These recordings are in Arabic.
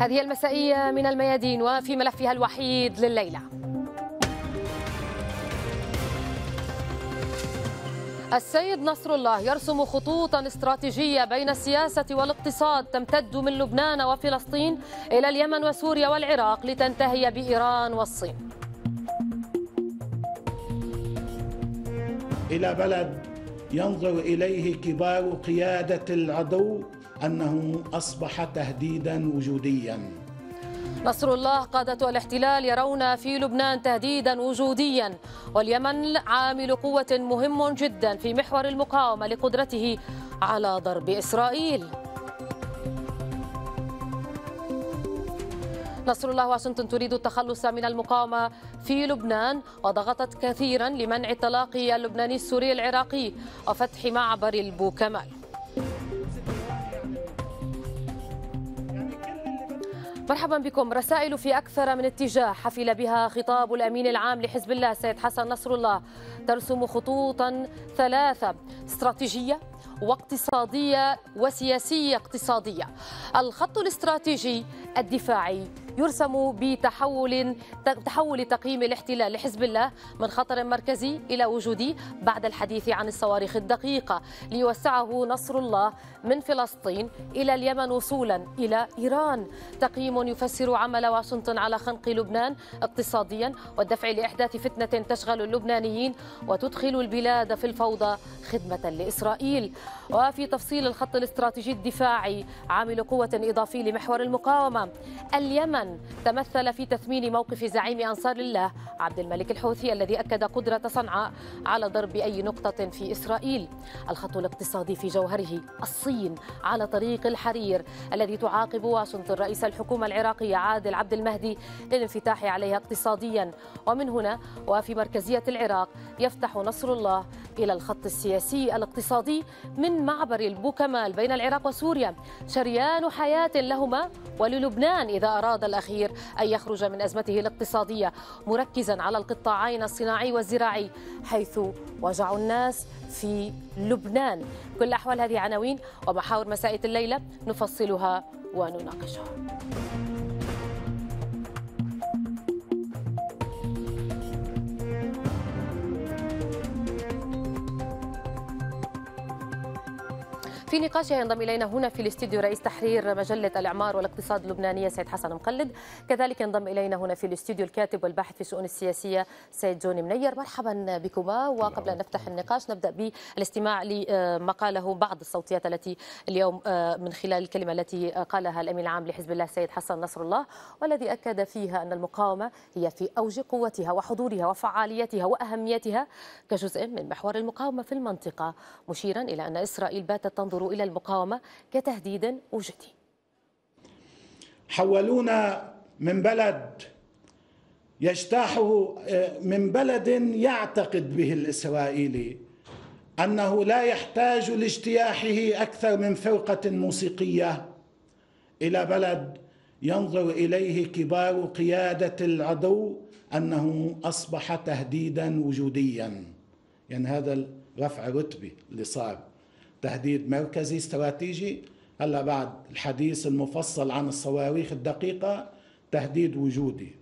هذه المسائية من الميادين وفي ملفها الوحيد لليلة السيد نصر الله يرسم خطوطا استراتيجية بين السياسة والاقتصاد تمتد من لبنان وفلسطين إلى اليمن وسوريا والعراق لتنتهي بإيران والصين إلى بلد ينظر إليه كبار قيادة العدو أنه أصبح تهديدا وجوديا نصر الله قادة الاحتلال يرون في لبنان تهديدا وجوديا واليمن عامل قوة مهم جدا في محور المقاومة لقدرته على ضرب إسرائيل نصر الله واشنطن تريد التخلص من المقاومة في لبنان وضغطت كثيرا لمنع التلاقي اللبناني السوري العراقي وفتح معبر البوكمال مرحبا بكم رسائل في أكثر من اتجاه حفل بها خطاب الأمين العام لحزب الله سيد حسن نصر الله ترسم خطوطا ثلاثة استراتيجية واقتصادية وسياسية اقتصادية الخط الاستراتيجي الدفاعي يرسم بتحول تحول تقييم الاحتلال لحزب الله من خطر مركزي إلى وجودي بعد الحديث عن الصواريخ الدقيقة ليوسعه نصر الله من فلسطين إلى اليمن وصولا إلى إيران تقييم يفسر عمل واشنطن على خنق لبنان اقتصاديا والدفع لإحداث فتنة تشغل اللبنانيين وتدخل البلاد في الفوضى خدمة لإسرائيل وفي تفصيل الخط الاستراتيجي الدفاعي عامل قوة إضافي لمحور المقاومة اليمن تمثل في تثمين موقف زعيم أنصار الله عبد الملك الحوثي الذي أكد قدرة صنعاء على ضرب أي نقطة في إسرائيل الخط الاقتصادي في جوهره الصين على طريق الحرير الذي تعاقب واشنطن رئيس الحكومة العراقية عادل عبد المهدي للانفتاح عليها اقتصاديا ومن هنا وفي مركزية العراق يفتح نصر الله إلى الخط السياسي الاقتصادي من معبر البوكمال بين العراق وسوريا شريان حياة لهما وللبنان إذا أراد الأخير أن يخرج من أزمته الاقتصادية مركزا على القطاعين الصناعي والزراعي حيث وجع الناس في لبنان كل أحوال هذه عناوين ومحاور مساءة الليلة نفصلها ونناقشها في نقاش ينضم إلينا هنا في الاستديو رئيس تحرير مجلة الإعمار والاقتصاد اللبنانية سيد حسن مقلد كذلك ينضم إلينا هنا في الاستديو الكاتب والباحث في الشؤون السياسية سيد جوني منير مرحبا بكما وقبل أن نفتح النقاش نبدأ بالاستماع لما قاله بعض الصوتيات التي اليوم آه، من خلال الكلمة التي قالها الأمين العام لحزب الله سيد حسن نصر الله والذي أكد فيها أن المقاومة هي في أوج قوتها وحضورها وفعاليتها وأهميتها كجزء من محور المقاومة في المنطقة مشيرا إلى أن إسرائيل باتت تنظر ينظر إلى المقاومة كتهديد وجدي حولونا من بلد يجتاحه آه، من بلد يعتقد به الإسرائيلي أنه لا يحتاج لاجتياحه أكثر من فرقة موسيقية إلى بلد ينظر إليه كبار قيادة العدو أنه أصبح تهديدا وجوديا يعني هذا رفع رتبة اللي صار تهديد مركزي استراتيجي هلا بعد الحديث المفصل عن الصواريخ الدقيقه تهديد وجودي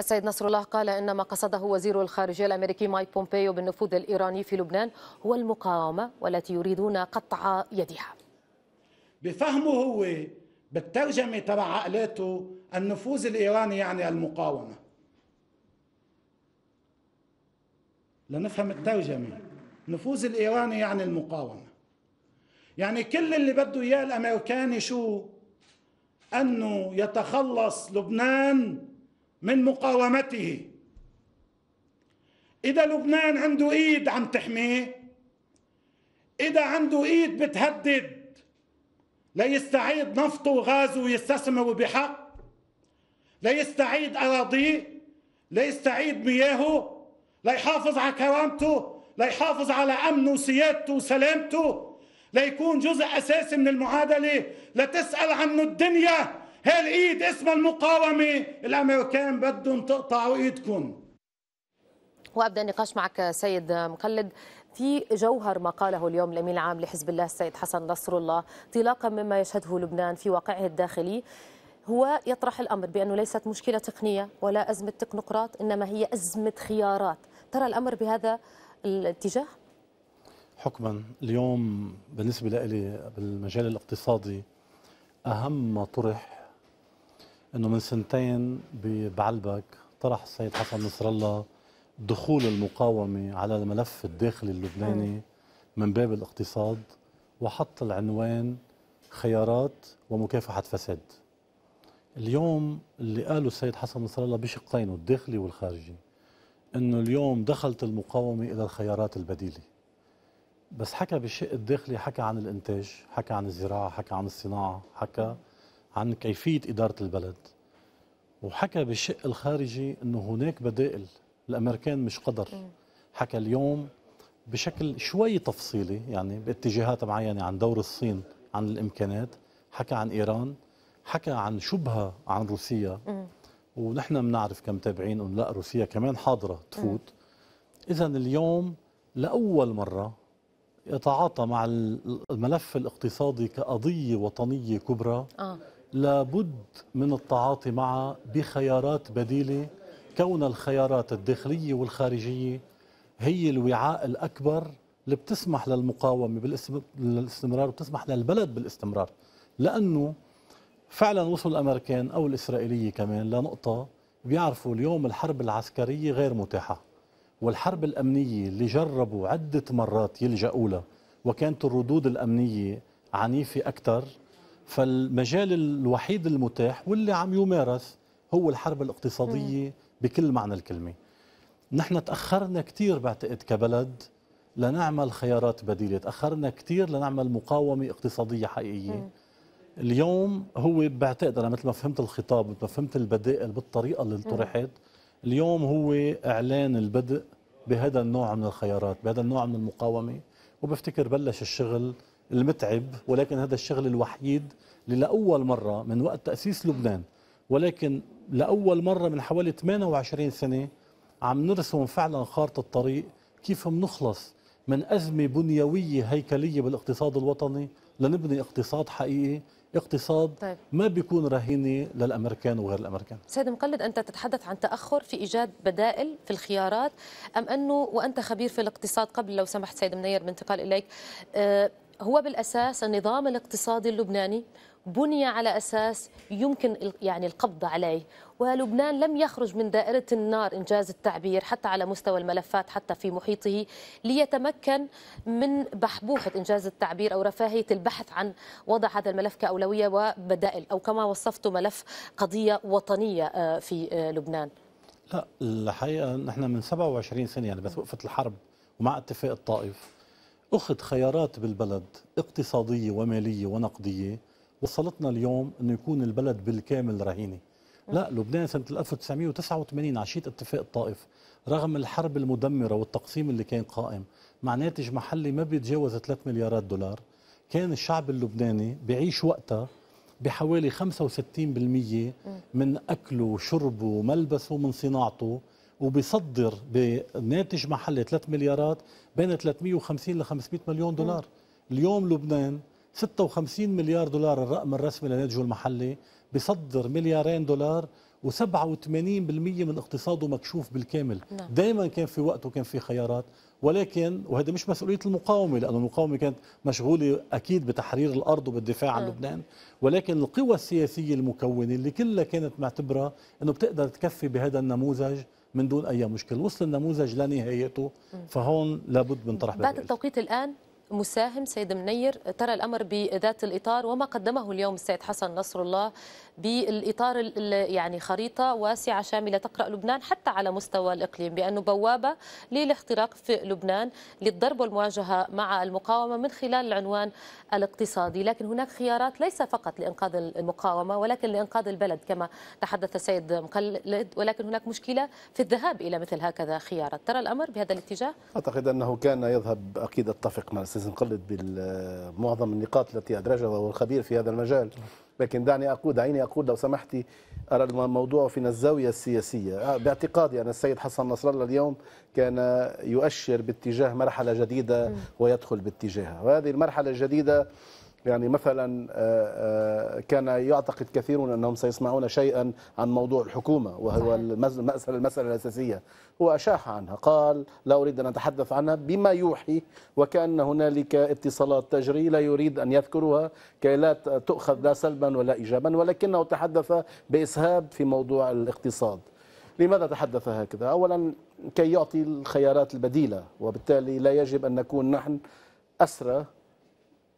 السيد نصر الله قال ان ما قصده وزير الخارجيه الامريكي مايك بومبيو بالنفوذ الايراني في لبنان هو المقاومه والتي يريدون قطع يدها بفهمه هو بالترجمه تبع عقلاته النفوذ الايراني يعني المقاومه لنفهم الترجمه نفوذ الايراني يعني المقاومه يعني كل اللي بده اياه الامريكان شو انه يتخلص لبنان من مقاومته اذا لبنان عنده ايد عم تحميه اذا عنده ايد بتهدد ليستعيد نفطه وغازه ويستثمر بحق ليستعيد اراضيه ليستعيد مياهه ليحافظ على كرامته ليحافظ على أمنه وسيادته وسلامته ليكون جزء أساسي من المعادلة لتسأل عنه الدنيا هالايد اسمها المقاومه الامريكان بدهم تقطعوا ايدكم وابدا النقاش معك سيد مقلد في جوهر ما قاله اليوم الامين العام لحزب الله السيد حسن نصر الله انطلاقا مما يشهده لبنان في واقعه الداخلي هو يطرح الامر بانه ليست مشكله تقنيه ولا ازمه تكنوقراط انما هي ازمه خيارات ترى الامر بهذا الاتجاه؟ حكما اليوم بالنسبة لي بالمجال الاقتصادي أهم ما طرح أنه من سنتين ببعلبك طرح السيد حسن نصر الله دخول المقاومة على الملف الداخلي اللبناني من باب الاقتصاد وحط العنوان خيارات ومكافحة فساد اليوم اللي قاله السيد حسن نصر الله بشقين الداخلي والخارجي أنه اليوم دخلت المقاومة إلى الخيارات البديلة بس حكى بالشق الداخلي حكى عن الإنتاج حكى عن الزراعة حكى عن الصناعة حكى عن كيفية إدارة البلد وحكى بالشق الخارجي أنه هناك بدائل الأمريكان مش قدر حكى اليوم بشكل شوي تفصيلي يعني باتجاهات معينة عن دور الصين عن الإمكانات حكى عن إيران حكى عن شبهة عن روسيا ونحن بنعرف كمتابعين انه لا روسيا كمان حاضره تفوت اذا اليوم لاول مره يتعاطى مع الملف الاقتصادي كقضيه وطنيه كبرى آه. لابد من التعاطي معها بخيارات بديله كون الخيارات الداخليه والخارجيه هي الوعاء الاكبر اللي بتسمح للمقاومه بالاستمرار وبتسمح للبلد بالاستمرار لانه فعلا وصل الامريكان او الاسرائيليه كمان لنقطه بيعرفوا اليوم الحرب العسكريه غير متاحه والحرب الامنيه اللي جربوا عده مرات يلجأوا لها وكانت الردود الامنيه عنيفه اكثر فالمجال الوحيد المتاح واللي عم يمارس هو الحرب الاقتصاديه بكل معنى الكلمه نحن تاخرنا كثير بعتقد كبلد لنعمل خيارات بديله تاخرنا كثير لنعمل مقاومه اقتصاديه حقيقيه اليوم هو بعتقد انا مثل ما فهمت الخطاب مثل ما فهمت البدائل بالطريقه اللي طرحت اليوم هو اعلان البدء بهذا النوع من الخيارات بهذا النوع من المقاومه وبفتكر بلش الشغل المتعب ولكن هذا الشغل الوحيد اللي لاول مره من وقت تاسيس لبنان ولكن لاول مره من حوالي 28 سنه عم نرسم فعلا خارطه الطريق كيف بنخلص من ازمه بنيويه هيكليه بالاقتصاد الوطني لنبني اقتصاد حقيقي اقتصاد طيب. ما بيكون رهينه للامريكان وغير الامريكان سيد مقلد انت تتحدث عن تاخر في ايجاد بدائل في الخيارات ام انه وانت خبير في الاقتصاد قبل لو سمحت سيد منير بانتقال اليك آه، هو بالاساس النظام الاقتصادي اللبناني بني على أساس يمكن يعني القبض عليه ولبنان لم يخرج من دائرة النار إنجاز التعبير حتى على مستوى الملفات حتى في محيطه ليتمكن من بحبوحة إنجاز التعبير أو رفاهية البحث عن وضع هذا الملف كأولوية وبدائل أو كما وصفته ملف قضية وطنية آه، في آه، لبنان لا الحقيقة نحن من 27 سنة يعني بس وقفت الحرب ومع اتفاق الطائف أخذ خيارات بالبلد اقتصادية ومالية ونقدية وصلتنا اليوم انه يكون البلد بالكامل رهينه لا لبنان سنه 1989 عشيت اتفاق الطائف رغم الحرب المدمره والتقسيم اللي كان قائم مع ناتج محلي ما بيتجاوز 3 مليارات دولار كان الشعب اللبناني بيعيش وقتها بحوالي 65% من اكله وشربه وملبسه ومن صناعته وبيصدر بناتج محلي 3 مليارات بين 350 ل 500 مليون دولار اليوم لبنان 56 مليار دولار الرقم الرسمي لناتجه المحلي بصدر مليارين دولار و87% من اقتصاده مكشوف بالكامل نعم. دائما كان في وقت وكان في خيارات ولكن وهذا مش مسؤوليه المقاومه لانه المقاومه كانت مشغوله اكيد بتحرير الارض وبالدفاع عن نعم. لبنان ولكن القوى السياسيه المكونه اللي كلها كانت معتبره انه بتقدر تكفي بهذا النموذج من دون اي مشكله وصل النموذج لنهايته نعم. فهون لابد من طرح بعد التوقيت الان مساهم سيد منير ترى الأمر بذات الإطار وما قدمه اليوم السيد حسن نصر الله بالإطار يعني خريطة واسعة شاملة تقرأ لبنان حتى على مستوى الإقليم بأنه بوابة للاحتراق في لبنان للضرب والمواجهة مع المقاومة من خلال العنوان الاقتصادي لكن هناك خيارات ليس فقط لإنقاذ المقاومة ولكن لإنقاذ البلد كما تحدث السيد مقلد ولكن هناك مشكلة في الذهاب إلى مثل هكذا خيارات ترى الأمر بهذا الاتجاه؟ أعتقد أنه كان يذهب أكيد أتفق مع استاذ مقلد بمعظم النقاط التي ادرجها وهو الخبير في هذا المجال لكن دعني اقول دعيني اقول لو سمحتي ارى الموضوع من الزاويه السياسيه آه، باعتقادي ان السيد حسن نصر الله اليوم كان يؤشر باتجاه مرحله جديده ويدخل باتجاهها وهذه المرحله الجديده يعني مثلا آه، آه، كان يعتقد كثيرون أنهم سيسمعون شيئا عن موضوع الحكومة وهو المسألة المسألة الأساسية هو أشاح عنها قال لا أريد أن أتحدث عنها بما يوحي وكأن هنالك اتصالات تجري لا يريد أن يذكرها كي لا تؤخذ لا سلبا ولا إيجابا ولكنه تحدث بإسهاب في موضوع الاقتصاد لماذا تحدث هكذا؟ أولا كي يعطي الخيارات البديلة وبالتالي لا يجب أن نكون نحن أسرى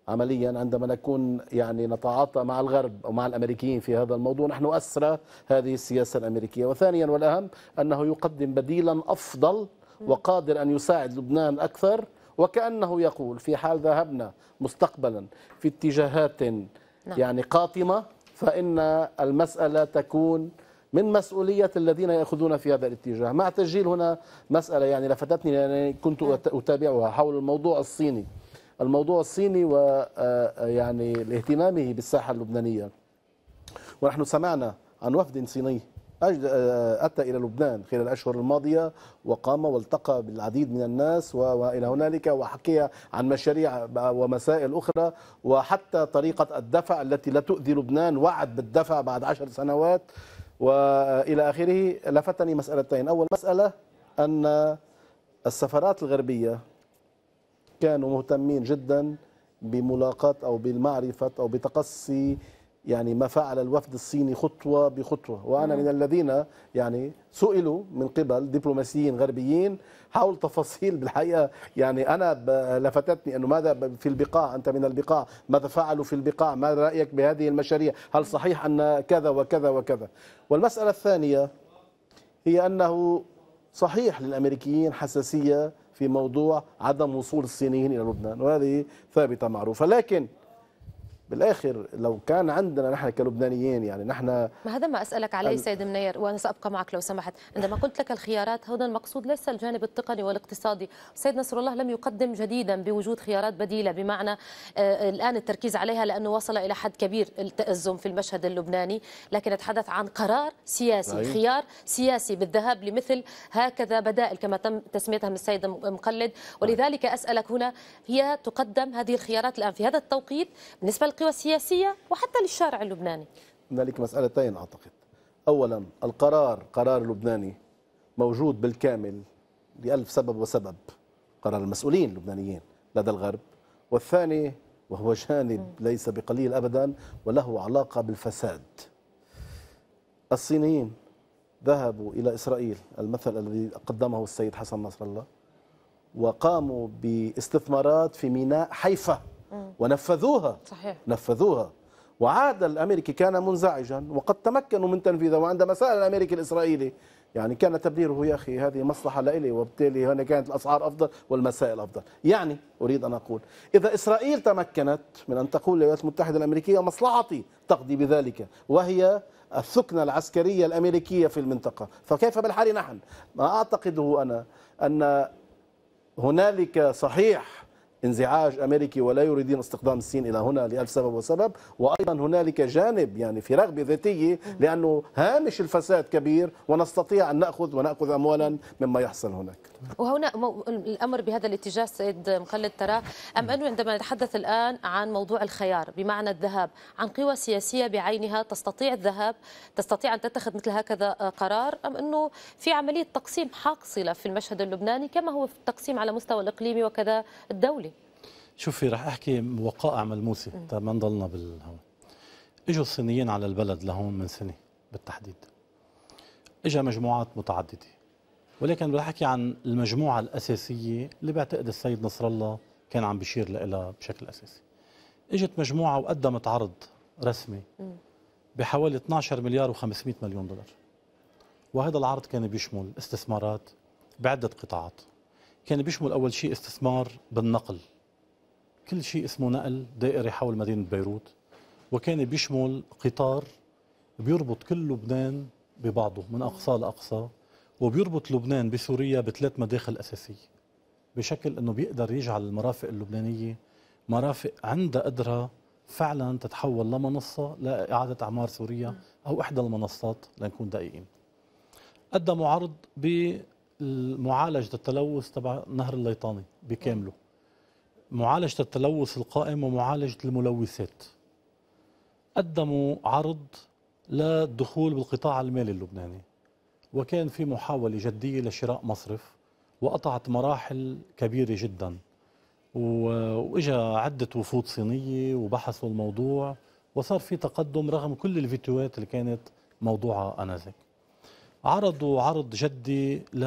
عمليا عندما نكون يعني نتعاطى مع الغرب أو مع الأمريكيين في هذا الموضوع نحن أسرى هذه السياسة الأمريكية وثانيا والأهم أنه يقدم بديلا أفضل وقادر أن يساعد لبنان أكثر وكأنه يقول في حال ذهبنا مستقبلا في اتجاهات نعم. يعني قاتمه فإن المسألة تكون من مسؤولية الذين يأخذون في هذا الاتجاه مع تسجيل هنا مسألة يعني لفتتني لأنني كنت نعم. أتابعها حول الموضوع الصيني الموضوع الصيني ويعني آه، آه، لاهتمامه بالساحه اللبنانيه ونحن سمعنا عن وفد صيني آه، أتى إلى لبنان خلال الأشهر الماضية وقام والتقى بالعديد من الناس وإلى هنالك وحكي عن مشاريع ومسائل أخرى وحتى طريقة الدفع التي لا تؤذي لبنان وعد بالدفع بعد عشر سنوات وإلى آخره لفتني مسألتين أول مسألة أن السفارات الغربية كانوا مهتمين جدا بملاقاة أو بالمعرفة أو بتقصي يعني ما فعل الوفد الصيني خطوة بخطوة وأنا نعم. من الذين يعني سئلوا من قبل دبلوماسيين غربيين حول تفاصيل بالحقيقة يعني أنا لفتتني أنه ماذا في البقاع أنت من البقاع ماذا فعلوا في البقاع ما رأيك بهذه المشاريع هل صحيح أن كذا وكذا وكذا والمسألة الثانية هي أنه صحيح للأمريكيين حساسية في موضوع عدم وصول الصينيين إلى لبنان وهذه ثابتة معروفة لكن بالاخر لو كان عندنا نحن كلبنانيين يعني نحن ما هذا ما اسالك عليه ال... سيد منير وانا سابقى معك لو سمحت عندما قلت لك الخيارات هنا المقصود ليس الجانب التقني والاقتصادي سيد نصر الله لم يقدم جديدا بوجود خيارات بديله بمعنى آه الان التركيز عليها لانه وصل الى حد كبير التازم في المشهد اللبناني لكن اتحدث عن قرار سياسي أيوه. خيار سياسي بالذهاب لمثل هكذا بدائل كما تم تسميتها من السيد مقلد ولذلك اسالك هنا هي تقدم هذه الخيارات الان في هذا التوقيت بالنسبه للقوى السياسية وحتى للشارع اللبناني هنالك مسألتين أعتقد أولا القرار قرار لبناني موجود بالكامل لألف سبب وسبب قرار المسؤولين اللبنانيين لدى الغرب والثاني وهو جانب ليس بقليل أبدا وله علاقة بالفساد الصينيين ذهبوا إلى إسرائيل المثل الذي قدمه السيد حسن نصر الله وقاموا باستثمارات في ميناء حيفا ونفذوها صحيح. نفذوها وعاد الأمريكي كان منزعجا وقد تمكنوا من تنفيذها وعندما سأل الأمريكي الإسرائيلي يعني كان تبريره يا أخي هذه مصلحة لإلي وبالتالي هنا كانت الأسعار أفضل والمسائل أفضل يعني أريد أن أقول إذا إسرائيل تمكنت من أن تقول للولايات المتحدة الأمريكية مصلحتي تقضي بذلك وهي الثكنة العسكرية الأمريكية في المنطقة فكيف بالحال نحن ما أعتقده أنا أن هنالك صحيح انزعاج أمريكي ولا يريدون استقدام الصين إلى هنا لألف سبب وسبب وأيضا هنالك جانب يعني في رغبة ذاتية لأنه هامش الفساد كبير ونستطيع أن نأخذ ونأخذ أموالا مما يحصل هناك وهنا الأمر بهذا الاتجاه سيد مخلد ترى أم أنه عندما نتحدث الآن عن موضوع الخيار بمعنى الذهاب عن قوى سياسية بعينها تستطيع الذهاب تستطيع أن تتخذ مثل هكذا قرار أم أنه في عملية تقسيم حاصلة في المشهد اللبناني كما هو في التقسيم على مستوى الإقليمي وكذا الدولي شوفي رح احكي وقائع ملموسه تا طيب، ما نضلنا بالهوا اجوا الصينيين على البلد لهون من سنه بالتحديد اجا مجموعات متعدده ولكن بدي احكي عن المجموعه الاساسيه اللي بعتقد السيد نصر الله كان عم بيشير لها بشكل اساسي اجت مجموعه وقدمت عرض رسمي بحوالي 12 مليار و500 مليون دولار وهذا العرض كان بيشمل استثمارات بعده قطاعات كان بيشمل اول شيء استثمار بالنقل كل شيء اسمه نقل دائري حول مدينة بيروت وكان بيشمل قطار بيربط كل لبنان ببعضه من أقصى لأقصى وبيربط لبنان بسوريا بثلاث مداخل أساسية بشكل أنه بيقدر يجعل المرافق اللبنانية مرافق عندها قدرة فعلا تتحول لمنصة لإعادة أعمار سوريا أو إحدى المنصات لنكون دقيقين قدموا عرض بمعالجة التلوث تبع نهر الليطاني بكامله معالجة التلوث القائم ومعالجة الملوثات قدموا عرض للدخول بالقطاع المالي اللبناني وكان في محاولة جدية لشراء مصرف وقطعت مراحل كبيرة جدا وإجا عدة وفود صينية وبحثوا الموضوع وصار في تقدم رغم كل الفيديوهات اللي كانت موضوعة أنذاك عرضوا عرض جدي ل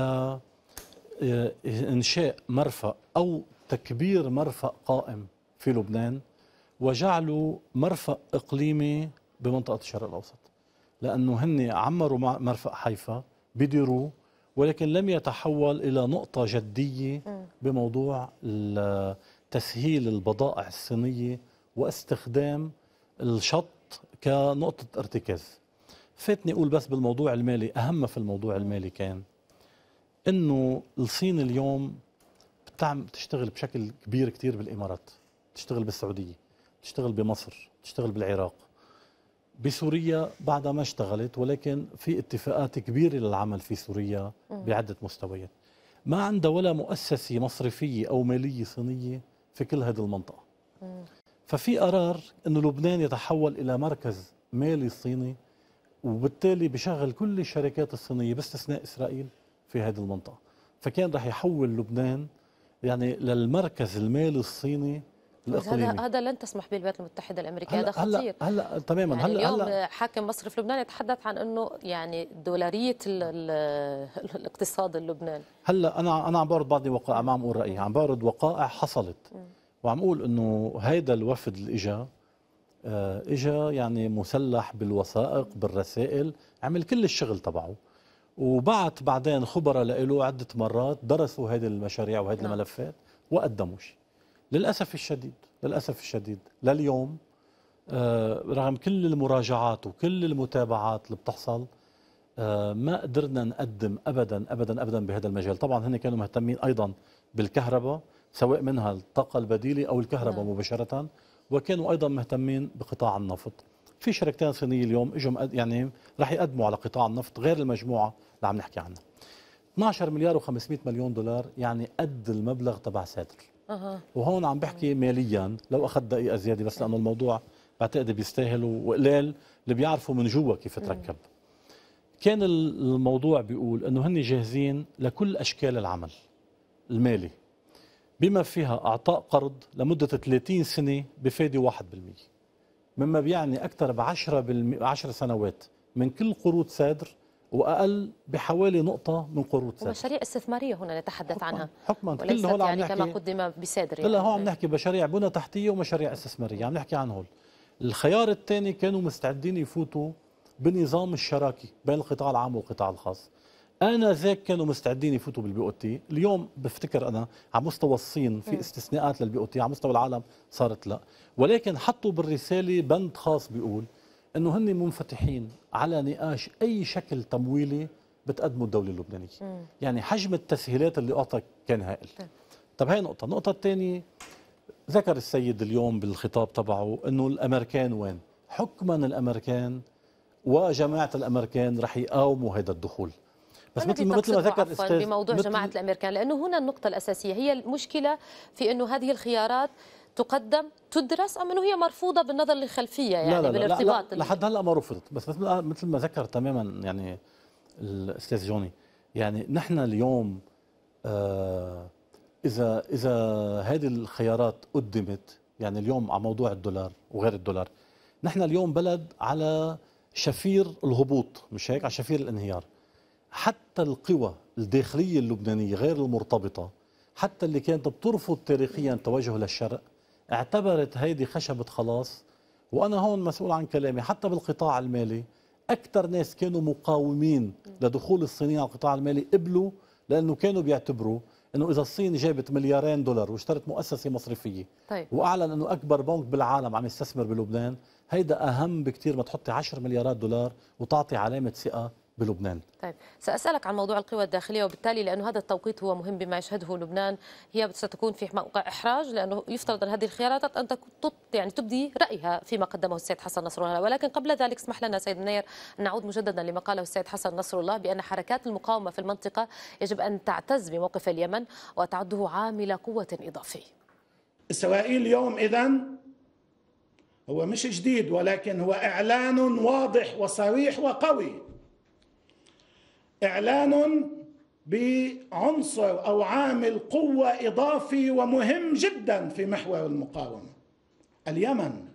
إنشاء مرفأ أو تكبير مرفأ قائم في لبنان وجعلوا مرفأ إقليمي بمنطقة الشرق الأوسط لأنه هن عمروا مرفأ حيفا بديروه ولكن لم يتحول إلى نقطة جدية بموضوع تسهيل البضائع الصينية واستخدام الشط كنقطة ارتكاز فاتني أقول بس بالموضوع المالي أهم في الموضوع المالي كان أنه الصين اليوم بتعمل بتشتغل بشكل كبير كثير بالامارات بتشتغل بالسعوديه بتشتغل بمصر بتشتغل بالعراق بسوريا بعدها ما اشتغلت ولكن في اتفاقات كبيره للعمل في سوريا بعده مستويات ما عندها ولا مؤسسه مصرفيه او ماليه صينيه في كل هذه المنطقه ففي قرار انه لبنان يتحول الى مركز مالي صيني وبالتالي بشغل كل الشركات الصينيه باستثناء اسرائيل في هذه المنطقه فكان رح يحول لبنان يعني للمركز المالي الصيني الاقليمي هذا هذا لن تسمح به الولايات المتحده الامريكيه هذا خطير هلا هلا تماما يعني هلا اليوم هلا حاكم مصرف لبنان يتحدث عن انه يعني دولاريه الـ الـ الاقتصاد اللبناني هلا انا انا عم بعرض بعض وقائع ما عم اقول رايي عم بعرض وقائع حصلت وعم اقول انه هيدا الوفد اللي اجى آه، اجى يعني مسلح بالوثائق بالرسائل عمل كل الشغل تبعه وبعت بعدين خبراء له عدة مرات درسوا هذه المشاريع وهذه نعم. الملفات وقدموا شيء للأسف الشديد للأسف الشديد لليوم آه، رغم كل المراجعات وكل المتابعات اللي بتحصل آه، ما قدرنا نقدم أبدا أبدا أبدا بهذا المجال طبعا هن كانوا مهتمين أيضا بالكهرباء سواء منها الطاقة البديلة أو الكهرباء نعم. مباشرة وكانوا أيضا مهتمين بقطاع النفط في شركتين صينيه اليوم اجوا يعني رح يقدموا على قطاع النفط غير المجموعه اللي عم نحكي عنها 12 مليار و500 مليون دولار يعني قد المبلغ تبع ساتر أه. وهون عم بحكي ماليا لو اخذ دقيقه زياده بس لانه الموضوع بعتقد بيستاهل وقلال اللي بيعرفوا من جوا كيف تركب كان الموضوع بيقول انه هن جاهزين لكل اشكال العمل المالي بما فيها اعطاء قرض لمده 30 سنه بفائده 1% مما بيعني أكثر ب 10 10 سنوات من كل قروض سادر واقل بحوالي نقطه من قروض سادر مشاريع استثماريه هنا نتحدث حكماً عنها حكما كل هول يعني كما قدم بسادر يعني كل هو عم نحكي مشاريع بنى تحتيه ومشاريع استثماريه عم نحكي عن هول الخيار الثاني كانوا مستعدين يفوتوا بنظام الشراكه بين القطاع العام والقطاع الخاص انا ذاك كانوا مستعدين يفوتوا بالبي او تي اليوم بفتكر انا على مستوى الصين في استثناءات للبي او تي على مستوى العالم صارت لا ولكن حطوا بالرساله بند خاص بيقول انه هن منفتحين على نقاش اي شكل تمويلي بتقدمه الدوله اللبنانيه يعني حجم التسهيلات اللي اعطى كان هائل طب هاي نقطه النقطه الثانيه ذكر السيد اليوم بالخطاب تبعه انه الامريكان وين حكما الامريكان وجماعه الامريكان رح يقاوموا هذا الدخول بس مثل مثل ما ذكر استاذ بموضوع جماعه الامريكان لانه هنا النقطه الاساسيه هي المشكله في انه هذه الخيارات تقدم تدرس ام انه هي مرفوضه بالنظر للخلفيه يعني لا لا بالارتباط لا لا لحد هلا ما رفضت بس مثل مثل ما ذكر تماما يعني الاستاذ جوني يعني نحن اليوم آه اذا اذا هذه الخيارات قدمت يعني اليوم على موضوع الدولار وغير الدولار نحن اليوم بلد على شفير الهبوط مش هيك على شفير الانهيار حتى القوى الداخلية اللبنانية غير المرتبطة حتى اللي كانت بترفض تاريخيا توجه للشرق اعتبرت هيدي خشبة خلاص وأنا هون مسؤول عن كلامي حتى بالقطاع المالي أكثر ناس كانوا مقاومين لدخول الصينيين على القطاع المالي قبلوا لأنه كانوا بيعتبروا انه اذا الصين جابت مليارين دولار واشترت مؤسسه مصرفيه طيب. واعلن انه اكبر بنك بالعالم عم يستثمر بلبنان هيدا اهم بكثير ما تحطي 10 مليارات دولار وتعطي علامه ثقه بلبنان طيب سأسألك عن موضوع القوى الداخلية وبالتالي لأنه هذا التوقيت هو مهم بما يشهده لبنان هي ستكون في موقع إحراج لأنه يفترض أن هذه الخيارات أن يعني تبدي رأيها فيما قدمه السيد حسن نصر الله ولكن قبل ذلك اسمح لنا سيد نير أن نعود مجددا لما قاله السيد حسن نصر الله بأن حركات المقاومة في المنطقة يجب أن تعتز بموقف اليمن وتعده عامل قوة إضافي إسرائيل اليوم إذا هو مش جديد ولكن هو إعلان واضح وصريح وقوي إعلان بعنصر أو عامل قوة إضافي ومهم جدا في محور المقاومة اليمن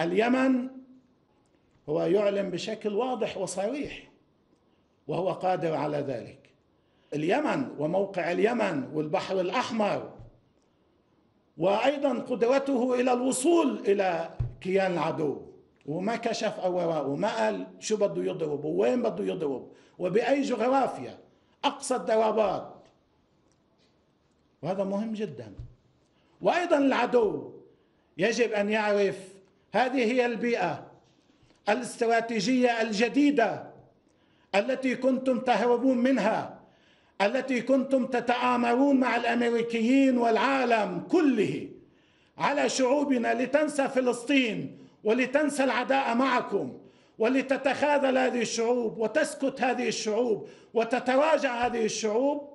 اليمن هو يعلن بشكل واضح وصريح وهو قادر على ذلك اليمن وموقع اليمن والبحر الأحمر وأيضا قدرته إلى الوصول إلى كيان العدو وما كشف أوراءه وما قال شو بده يضرب ووين بده يضرب وبأي جغرافيا أقصى الضربات وهذا مهم جدا وأيضا العدو يجب أن يعرف هذه هي البيئة الاستراتيجية الجديدة التي كنتم تهربون منها التي كنتم تتآمرون مع الأمريكيين والعالم كله على شعوبنا لتنسى فلسطين ولتنسى العداء معكم ولتتخاذل هذه الشعوب وتسكت هذه الشعوب وتتراجع هذه الشعوب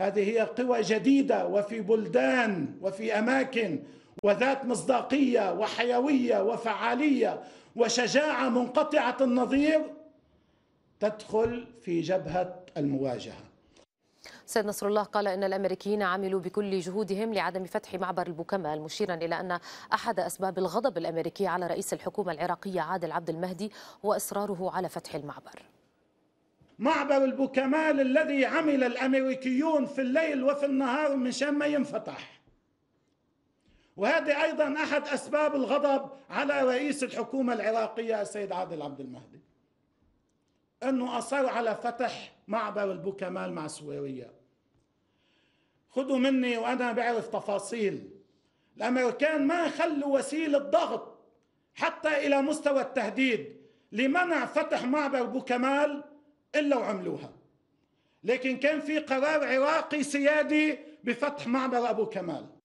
هذه هي قوى جديده وفي بلدان وفي اماكن وذات مصداقيه وحيويه وفعاليه وشجاعه منقطعه النظير تدخل في جبهه المواجهه سيد نصر الله قال أن الأمريكيين عملوا بكل جهودهم لعدم فتح معبر البوكمال مشيرا إلى أن أحد أسباب الغضب الأمريكي على رئيس الحكومة العراقية عادل عبد المهدي هو إصراره على فتح المعبر معبر البوكمال الذي عمل الأمريكيون في الليل وفي النهار مشان ما ينفتح وهذه أيضا أحد أسباب الغضب على رئيس الحكومة العراقية السيد عادل عبد المهدي أنه أصر على فتح معبر البوكمال مع سويريا. خدوا مني وانا بعرف تفاصيل الامريكان ما خلوا وسيله ضغط حتى الى مستوى التهديد لمنع فتح معبر بو كمال الا وعملوها لكن كان في قرار عراقي سيادي بفتح معبر ابو كمال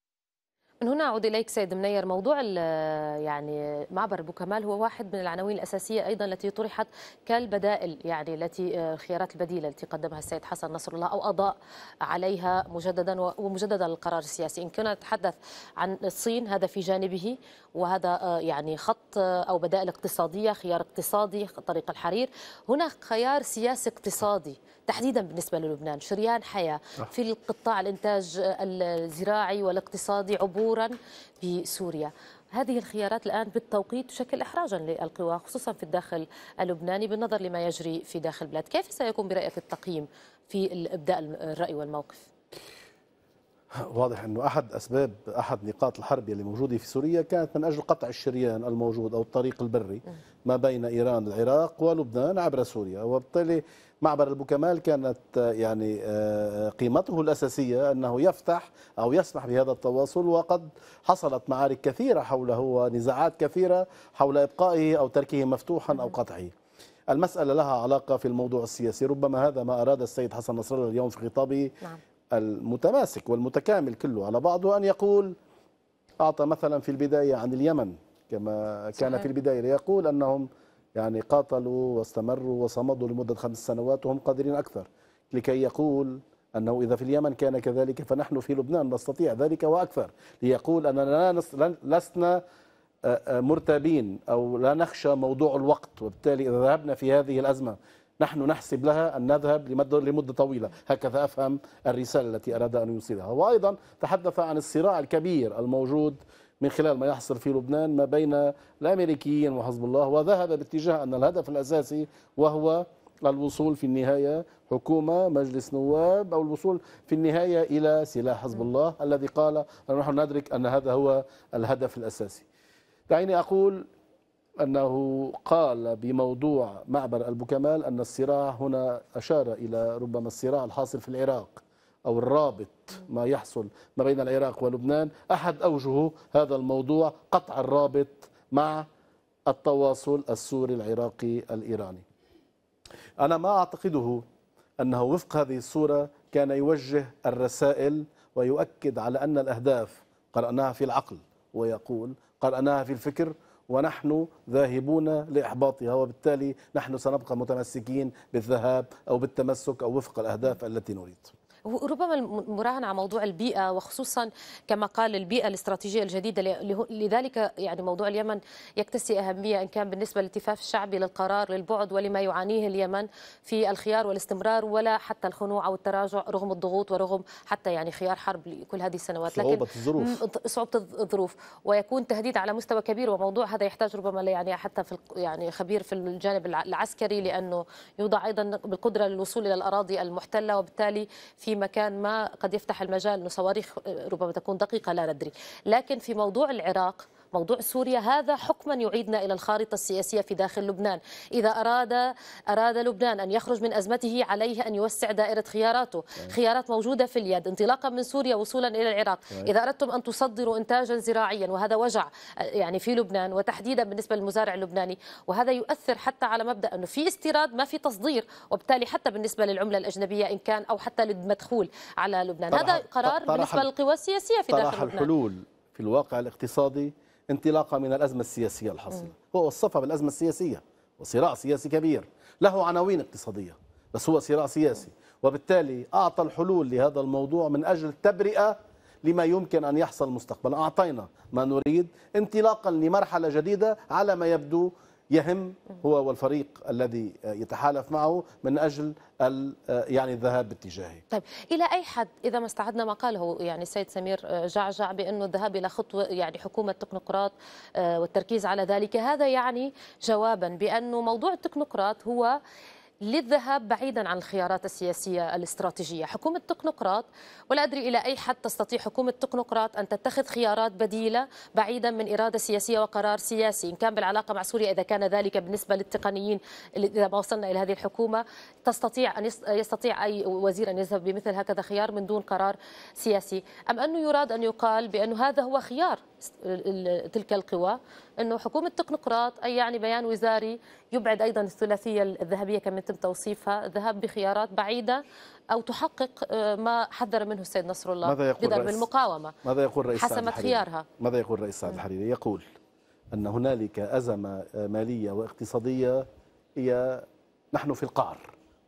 من هنا اعود اليك سيد منير موضوع يعني معبر ابو كمال هو واحد من العناوين الاساسيه ايضا التي طرحت كالبدائل يعني التي الخيارات آه، البديله التي قدمها السيد حسن نصر الله او اضاء عليها مجددا ومجددا القرار السياسي ان كنا نتحدث عن الصين هذا في جانبه وهذا آه، يعني خط آه، او بدائل اقتصاديه خيار اقتصادي طريق الحرير هنا خيار سياسي اقتصادي تحديدا بالنسبة للبنان شريان حياة في القطاع الإنتاج الزراعي والاقتصادي عبورا بسوريا هذه الخيارات الآن بالتوقيت تشكل إحراجا للقوى خصوصا في الداخل اللبناني بالنظر لما يجري في داخل البلاد كيف سيكون برأيك التقييم في إبداء الرأي والموقف؟ واضح انه احد اسباب احد نقاط الحرب اللي موجوده في سوريا كانت من اجل قطع الشريان الموجود او الطريق البري ما بين ايران العراق ولبنان عبر سوريا وبالتالي معبر البوكمال كانت يعني آه، قيمته الأساسية أنه يفتح أو يسمح بهذا التواصل وقد حصلت معارك كثيرة حوله ونزاعات كثيرة حول إبقائه أو تركه مفتوحا أو قطعه المسألة لها علاقة في الموضوع السياسي ربما هذا ما أراد السيد حسن نصر الله اليوم في خطابه نعم. المتماسك والمتكامل كله على بعضه أن يقول أعطى مثلا في البداية عن اليمن كما كان في البداية يقول أنهم يعني قاتلوا واستمروا وصمدوا لمدة خمس سنوات وهم قادرين أكثر لكي يقول أنه إذا في اليمن كان كذلك فنحن في لبنان نستطيع ذلك وأكثر ليقول أننا لسنا مرتابين أو لا نخشى موضوع الوقت وبالتالي إذا ذهبنا في هذه الأزمة نحن نحسب لها أن نذهب لمدة طويلة هكذا أفهم الرسالة التي أراد أن يوصلها وأيضا تحدث عن الصراع الكبير الموجود من خلال ما يحصل في لبنان ما بين الأمريكيين وحزب الله وذهب باتجاه أن الهدف الأساسي وهو الوصول في النهاية حكومة مجلس نواب أو الوصول في النهاية إلى سلاح حزب الله الذي قال نحن ندرك أن هذا هو الهدف الأساسي دعيني أقول أنه قال بموضوع معبر البكمال أن الصراع هنا أشار إلى ربما الصراع الحاصل في العراق أو الرابط ما يحصل ما بين العراق ولبنان أحد أوجه هذا الموضوع قطع الرابط مع التواصل السوري العراقي الإيراني أنا ما أعتقده أنه وفق هذه الصورة كان يوجه الرسائل ويؤكد على أن الأهداف قرأناها في العقل ويقول قرأناها في الفكر ونحن ذاهبون لإحباطها وبالتالي نحن سنبقى متمسكين بالذهاب أو بالتمسك أو وفق الأهداف التي نريد ربما المراهن على موضوع البيئة وخصوصا كما قال البيئة الاستراتيجية الجديدة لذلك يعني موضوع اليمن يكتسي أهمية إن كان بالنسبة للالتفاف الشعبي للقرار للبعد ولما يعانيه اليمن في الخيار والاستمرار ولا حتى الخنوع أو التراجع رغم الضغوط ورغم حتى يعني خيار حرب كل هذه السنوات صعوبة لكن الظروف صعوبة الظروف ويكون تهديد على مستوى كبير وموضوع هذا يحتاج ربما يعني حتى في يعني خبير في الجانب العسكري لأنه يوضع أيضا بالقدرة للوصول إلى الأراضي المحتلة وبالتالي في مكان ما قد يفتح المجال انه صواريخ آه، ربما تكون دقيقه لا ندري لكن في موضوع العراق موضوع سوريا هذا حكما يعيدنا إلى الخارطة السياسية في داخل لبنان إذا أراد أراد لبنان أن يخرج من أزمته عليه أن يوسع دائرة خياراته خيارات موجودة في اليد انطلاقا من سوريا وصولا إلى العراق إذا أردتم أن تصدروا إنتاجا زراعيا وهذا وجع يعني في لبنان وتحديدا بالنسبة للمزارع اللبناني وهذا يؤثر حتى على مبدأ أنه في استيراد ما في تصدير وبالتالي حتى بالنسبة للعملة الأجنبية إن كان أو حتى للمدخول على لبنان هذا قرار بالنسبة للقوى السياسية في داخل لبنان الحلول في الواقع الاقتصادي انطلاقا من الأزمة السياسية الحاصلة هو وصفها بالأزمة السياسية وصراع سياسي كبير له عناوين اقتصادية بس هو صراع سياسي وبالتالي أعطى الحلول لهذا الموضوع من أجل تبرئة لما يمكن أن يحصل مستقبلا أعطينا ما نريد انطلاقا لمرحلة جديدة على ما يبدو يهم هو والفريق الذي يتحالف معه من اجل يعني الذهاب باتجاهه. طيب الى اي حد اذا ما استعدنا ما قاله يعني السيد سمير آه، جعجع بانه الذهاب الى خطوه يعني حكومه تكنوقراط آه، والتركيز على ذلك هذا يعني جوابا بانه موضوع التكنوقراط هو للذهاب بعيدا عن الخيارات السياسية الاستراتيجية حكومة تكنوقراط ولا أدري إلى أي حد تستطيع حكومة تكنوقراط أن تتخذ خيارات بديلة بعيدا من إرادة سياسية وقرار سياسي إن كان بالعلاقة مع سوريا إذا كان ذلك بالنسبة للتقنيين إذا ما وصلنا إلى هذه الحكومة تستطيع أن يستطيع أي وزير أن يذهب بمثل هكذا خيار من دون قرار سياسي أم أنه يراد أن يقال بأن هذا هو خيار تلك القوى انه حكومه تقنقراط اي يعني بيان وزاري يبعد ايضا الثلاثيه الذهبيه كما يتم توصيفها الذهاب بخيارات بعيده او تحقق آه، ما حذر منه السيد نصر الله ماذا يقول بضرب رئيس المقاومه ماذا يقول رئيس حسمت خيارها ماذا يقول رئيس سعد الحريري يقول ان هنالك ازمه آه، ماليه واقتصاديه هي نحن في القعر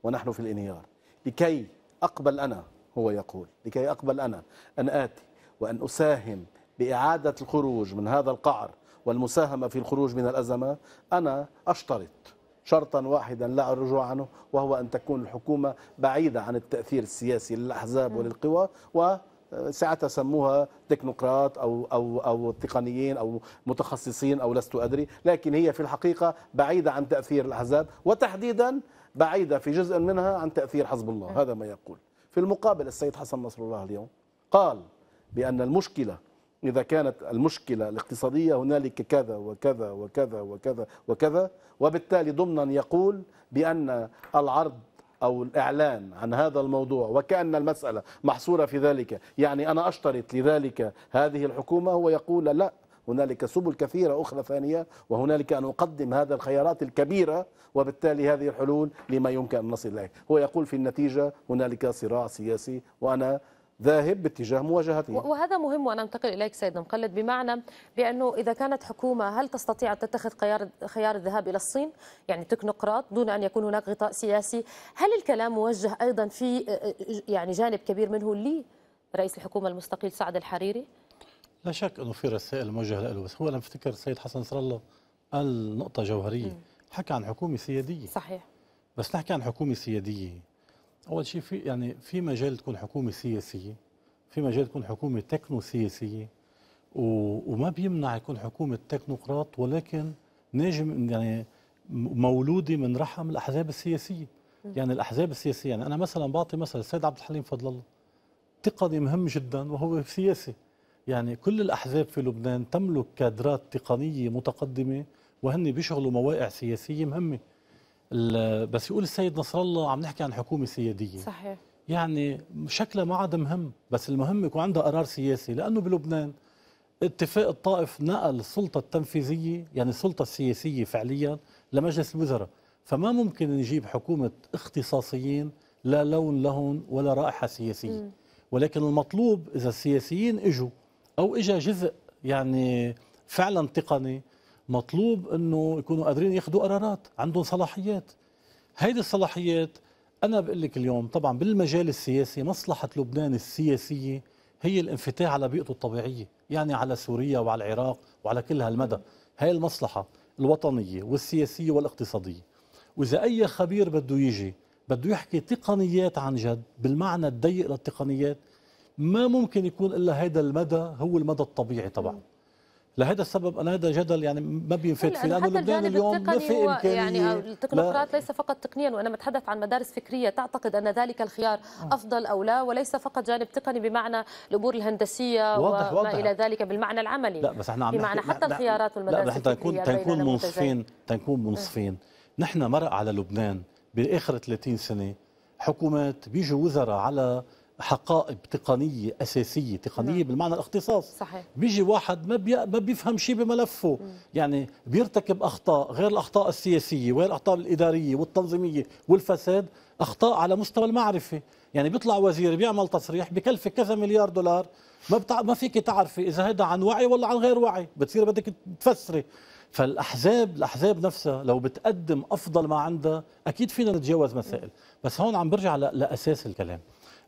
ونحن في الانهيار لكي اقبل انا هو يقول لكي اقبل انا ان اتي وان اساهم باعاده الخروج من هذا القعر والمساهمة في الخروج من الأزمة أنا أشترط شرطا واحدا لا الرجوع عنه وهو أن تكون الحكومة بعيدة عن التأثير السياسي للأحزاب وللقوى و ساعتها سموها تكنوقراط او او او تقنيين او متخصصين او لست ادري، لكن هي في الحقيقه بعيده عن تاثير الاحزاب وتحديدا بعيده في جزء منها عن تاثير حزب الله، هذا ما يقول. في المقابل السيد حسن نصر الله اليوم قال بان المشكله إذا كانت المشكلة الاقتصادية هنالك كذا وكذا وكذا وكذا وكذا وبالتالي ضمنا يقول بأن العرض أو الإعلان عن هذا الموضوع وكأن المسألة محصورة في ذلك يعني أنا أشترط لذلك هذه الحكومة هو يقول لا هنالك سبل كثيرة أخرى ثانية وهنالك أن أقدم هذا الخيارات الكبيرة وبالتالي هذه الحلول لما يمكن أن نصل إليه هو يقول في النتيجة هنالك صراع سياسي وأنا ذاهب باتجاه مواجهته وهذا مهم وأنا أنتقل إليك سيد مقلد بمعنى بأنه إذا كانت حكومة هل تستطيع أن تتخذ خيار, خيار الذهاب إلى الصين يعني تكنوقراط دون أن يكون هناك غطاء سياسي هل الكلام موجه أيضا في آه، آه، يعني جانب كبير منه لي رئيس الحكومة المستقيل سعد الحريري لا شك أنه في رسائل موجهة له بس هو لم افتكر السيد حسن نصر الله قال نقطة جوهرية حكى عن حكومة سيادية صحيح بس نحكي عن حكومة سيادية اول شيء في يعني في مجال تكون حكومه سياسيه في مجال تكون حكومه تكنو سياسيه وما بيمنع يكون حكومه تكنوقراط ولكن ناجم يعني مولوده من رحم الاحزاب السياسيه يعني الاحزاب السياسيه يعني انا مثلا بعطي مثلا السيد عبد الحليم فضل الله تقني مهم جدا وهو سياسي يعني كل الاحزاب في لبنان تملك كادرات تقنيه متقدمه وهن بيشغلوا مواقع سياسيه مهمه بس يقول السيد نصر الله عم نحكي عن حكومه سياديه صحيح يعني شكلها ما عاد مهم بس المهم يكون عندها قرار سياسي لانه بلبنان اتفاق الطائف نقل السلطه التنفيذيه يعني السلطه السياسيه فعليا لمجلس الوزراء فما ممكن نجيب حكومه اختصاصيين لا لون لهم ولا رائحه سياسيه م. ولكن المطلوب اذا السياسيين اجوا او اجى جزء يعني فعلا تقني مطلوب انه يكونوا قادرين ياخذوا قرارات عندهم صلاحيات هيدي الصلاحيات انا بقول لك اليوم طبعا بالمجال السياسي مصلحه لبنان السياسيه هي الانفتاح على بيئته الطبيعيه يعني على سوريا وعلى العراق وعلى كل هالمدى هاي المصلحه الوطنيه والسياسيه والاقتصاديه واذا اي خبير بده يجي بده يحكي تقنيات عن جد بالمعنى الضيق للتقنيات ما ممكن يكون الا هذا المدى هو المدى الطبيعي طبعا لهذا السبب انا هذا جدل يعني ما بينفت فيه لانه لبنان اليوم ما في امكانيه يعني التكنوقراط ليس فقط تقنيا وانما تحدث عن مدارس فكريه تعتقد ان ذلك الخيار آه. افضل او لا وليس فقط جانب تقني بمعنى الامور الهندسيه واضح وما واضح. الى ذلك بالمعنى العملي لا بس احنا عم بمعنى حتى لا الخيارات والمدارس لا الفكريه تنكون تنكون منصفين تنكون آه. منصفين نحن مرق على لبنان باخر 30 سنه حكومات بيجوا وزراء على حقائب تقنيه اساسيه تقنيه نعم. بالمعنى الاختصاص صحيح. بيجي واحد ما بي... ما بيفهم شيء بملفه مم. يعني بيرتكب اخطاء غير الاخطاء السياسيه وغير الاخطاء الاداريه والتنظيميه والفساد اخطاء على مستوى المعرفه يعني بيطلع وزير بيعمل تصريح بكلفه كذا مليار دولار ما بتع... ما فيك تعرفي اذا هذا عن وعي ولا عن غير وعي بتصير بدك تفسري فالاحزاب الاحزاب نفسها لو بتقدم افضل ما عندها اكيد فينا نتجاوز مسائل بس هون عم برجع ل... لاساس الكلام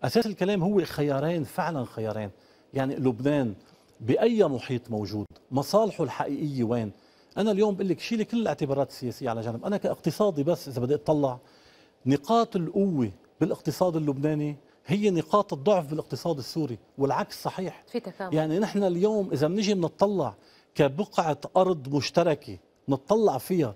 اساس الكلام هو خيارين فعلا خيارين يعني لبنان باي محيط موجود مصالحه الحقيقيه وين انا اليوم بقول لك شيلي كل الاعتبارات السياسيه على جنب انا كاقتصادي بس اذا بدي اطلع نقاط القوه بالاقتصاد اللبناني هي نقاط الضعف بالاقتصاد السوري والعكس صحيح في تفاهم يعني نحن اليوم اذا بنجي بنطلع كبقعه ارض مشتركه نطلع فيها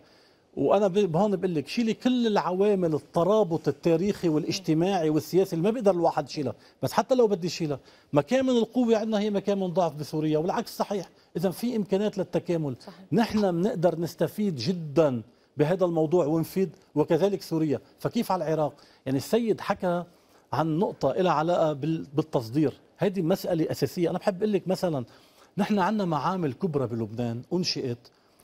وانا هون بقول لك شيلي كل العوامل الترابط التاريخي والاجتماعي والسياسي اللي ما بيقدر الواحد يشيلها بس حتى لو بدي شيلها مكامن القوه عندنا هي مكامن ضعف بسوريا والعكس صحيح اذا في امكانات للتكامل صحيح. نحن بنقدر نستفيد جدا بهذا الموضوع ونفيد وكذلك سوريا فكيف على العراق يعني السيد حكى عن نقطه لها علاقه بالتصدير هذه مساله اساسيه انا بحب اقول لك مثلا نحن عندنا معامل كبرى بلبنان انشئت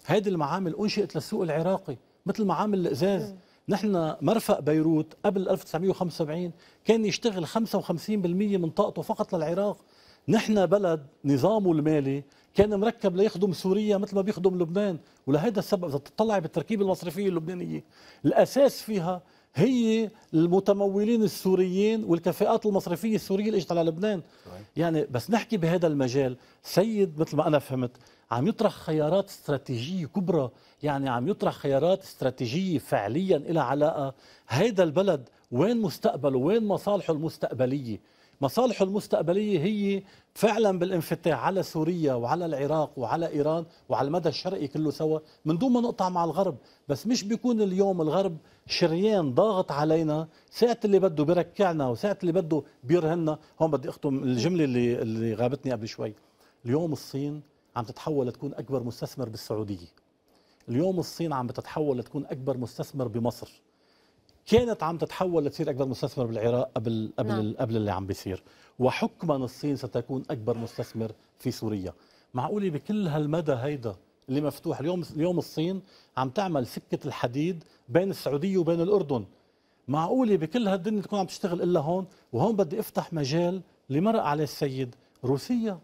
هذه المعامل أنشئت للسوق العراقي مثل معامل الإزاز نحن مرفق بيروت قبل 1975 كان يشتغل 55% من طاقته فقط للعراق نحن بلد نظامه المالي كان مركب ليخدم سوريا مثل ما بيخدم لبنان ولهذا السبب اذا تطلع بالتركيبه المصرفيه اللبنانيه الاساس فيها هي المتمولين السوريين والكفاءات المصرفيه السوريه اللي اجت على لبنان يعني بس نحكي بهذا المجال سيد مثل ما انا فهمت عم يطرح خيارات استراتيجية كبرى يعني عم يطرح خيارات استراتيجية فعليا إلى علاقة هيدا البلد وين مستقبله وين مصالحه المستقبلية مصالحه المستقبلية هي فعلا بالانفتاح على سوريا وعلى العراق وعلى إيران وعلى المدى الشرقي كله سوا من دون ما نقطع مع الغرب بس مش بيكون اليوم الغرب شريان ضاغط علينا ساعة اللي بده بركعنا وساعة اللي بده بيرهنا هون بدي أختم الجملة اللي, اللي غابتني قبل شوي اليوم الصين عم تتحول لتكون اكبر مستثمر بالسعوديه اليوم الصين عم بتتحول لتكون اكبر مستثمر بمصر كانت عم تتحول لتصير اكبر مستثمر بالعراق قبل قبل نعم. قبل اللي عم بيصير وحكما الصين ستكون اكبر مستثمر في سوريا معقوله بكل هالمدى هيدا اللي مفتوح اليوم اليوم الصين عم تعمل سكه الحديد بين السعوديه وبين الاردن معقوله بكل هالدنيا تكون عم تشتغل الا هون وهون بدي افتح مجال لمرق على السيد روسيا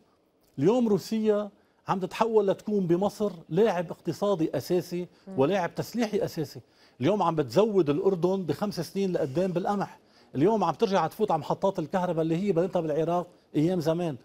اليوم روسيا عم تتحول لتكون بمصر لاعب اقتصادي اساسي ولاعب تسليحي اساسي اليوم عم بتزود الاردن بخمس سنين لقدام بالقمح اليوم عم ترجع تفوت على محطات الكهرباء اللي هي بنتها بالعراق ايام زمان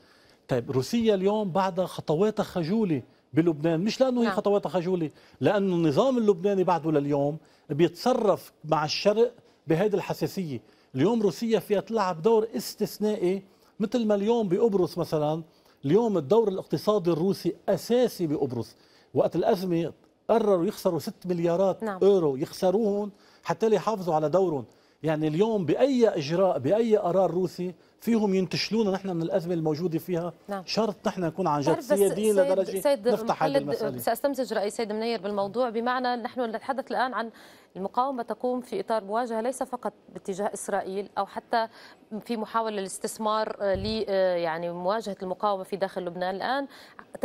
طيب روسيا اليوم بعدها خطواتها خجوله بلبنان مش لانه هي نعم. خطواتها خجوله لانه النظام اللبناني بعده لليوم بيتصرف مع الشرق بهيدي الحساسيه اليوم روسيا فيها تلعب دور استثنائي مثل ما اليوم بقبرص مثلا اليوم الدور الاقتصادي الروسي أساسي بقبرص وقت الأزمة قرروا يخسروا 6 مليارات نعم. أورو يخسروهم حتى يحافظوا على دورهم يعني اليوم بأي إجراء بأي قرار روسي فيهم ينتشلونا نحن من الازمه الموجوده فيها نعم. شرط نحن نكون عن جد طيب، سياديين لدرجه سيد نفتح هذه المساله راي سيد منير بالموضوع بمعنى نحن نتحدث الان عن المقاومة تقوم في إطار مواجهة ليس فقط باتجاه إسرائيل أو حتى في محاولة للاستثمار آه، ل آه، يعني مواجهة المقاومة في داخل لبنان الآن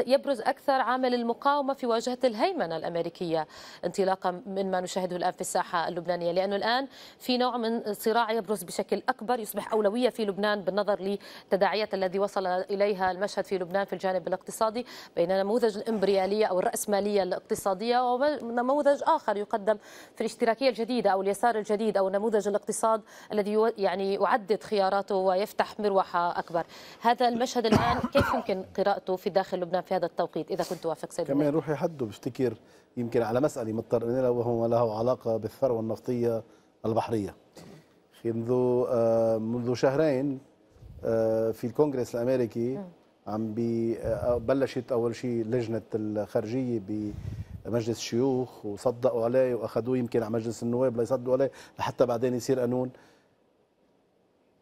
يبرز أكثر عامل المقاومة في واجهة الهيمنة الأمريكية انطلاقا من ما نشاهده الآن في الساحة اللبنانية لأنه الآن في نوع من صراع يبرز بشكل أكبر يصبح أولوية في لبنان بالنظر لتداعيات الذي وصل إليها المشهد في لبنان في الجانب الاقتصادي بين نموذج الإمبريالية أو الرأسمالية الاقتصادية ونموذج آخر يقدم في الاشتراكيه الجديده او اليسار الجديد او نموذج الاقتصاد الذي يعني يعدد خياراته ويفتح مروحه اكبر هذا المشهد الان كيف يمكن قراءته في داخل لبنان في هذا التوقيت اذا كنت توافق سيد كمان روحي حده بفتكر يمكن على مساله مضطرين لها وهو له علاقه بالثروه النفطيه البحريه منذ آه، منذ شهرين آه، في الكونغرس الامريكي عم آه، بلشت اول شيء لجنه الخارجيه مجلس شيوخ وصدقوا عليه واخذوه يمكن على مجلس النواب ليصدقوا عليه لحتى بعدين يصير قانون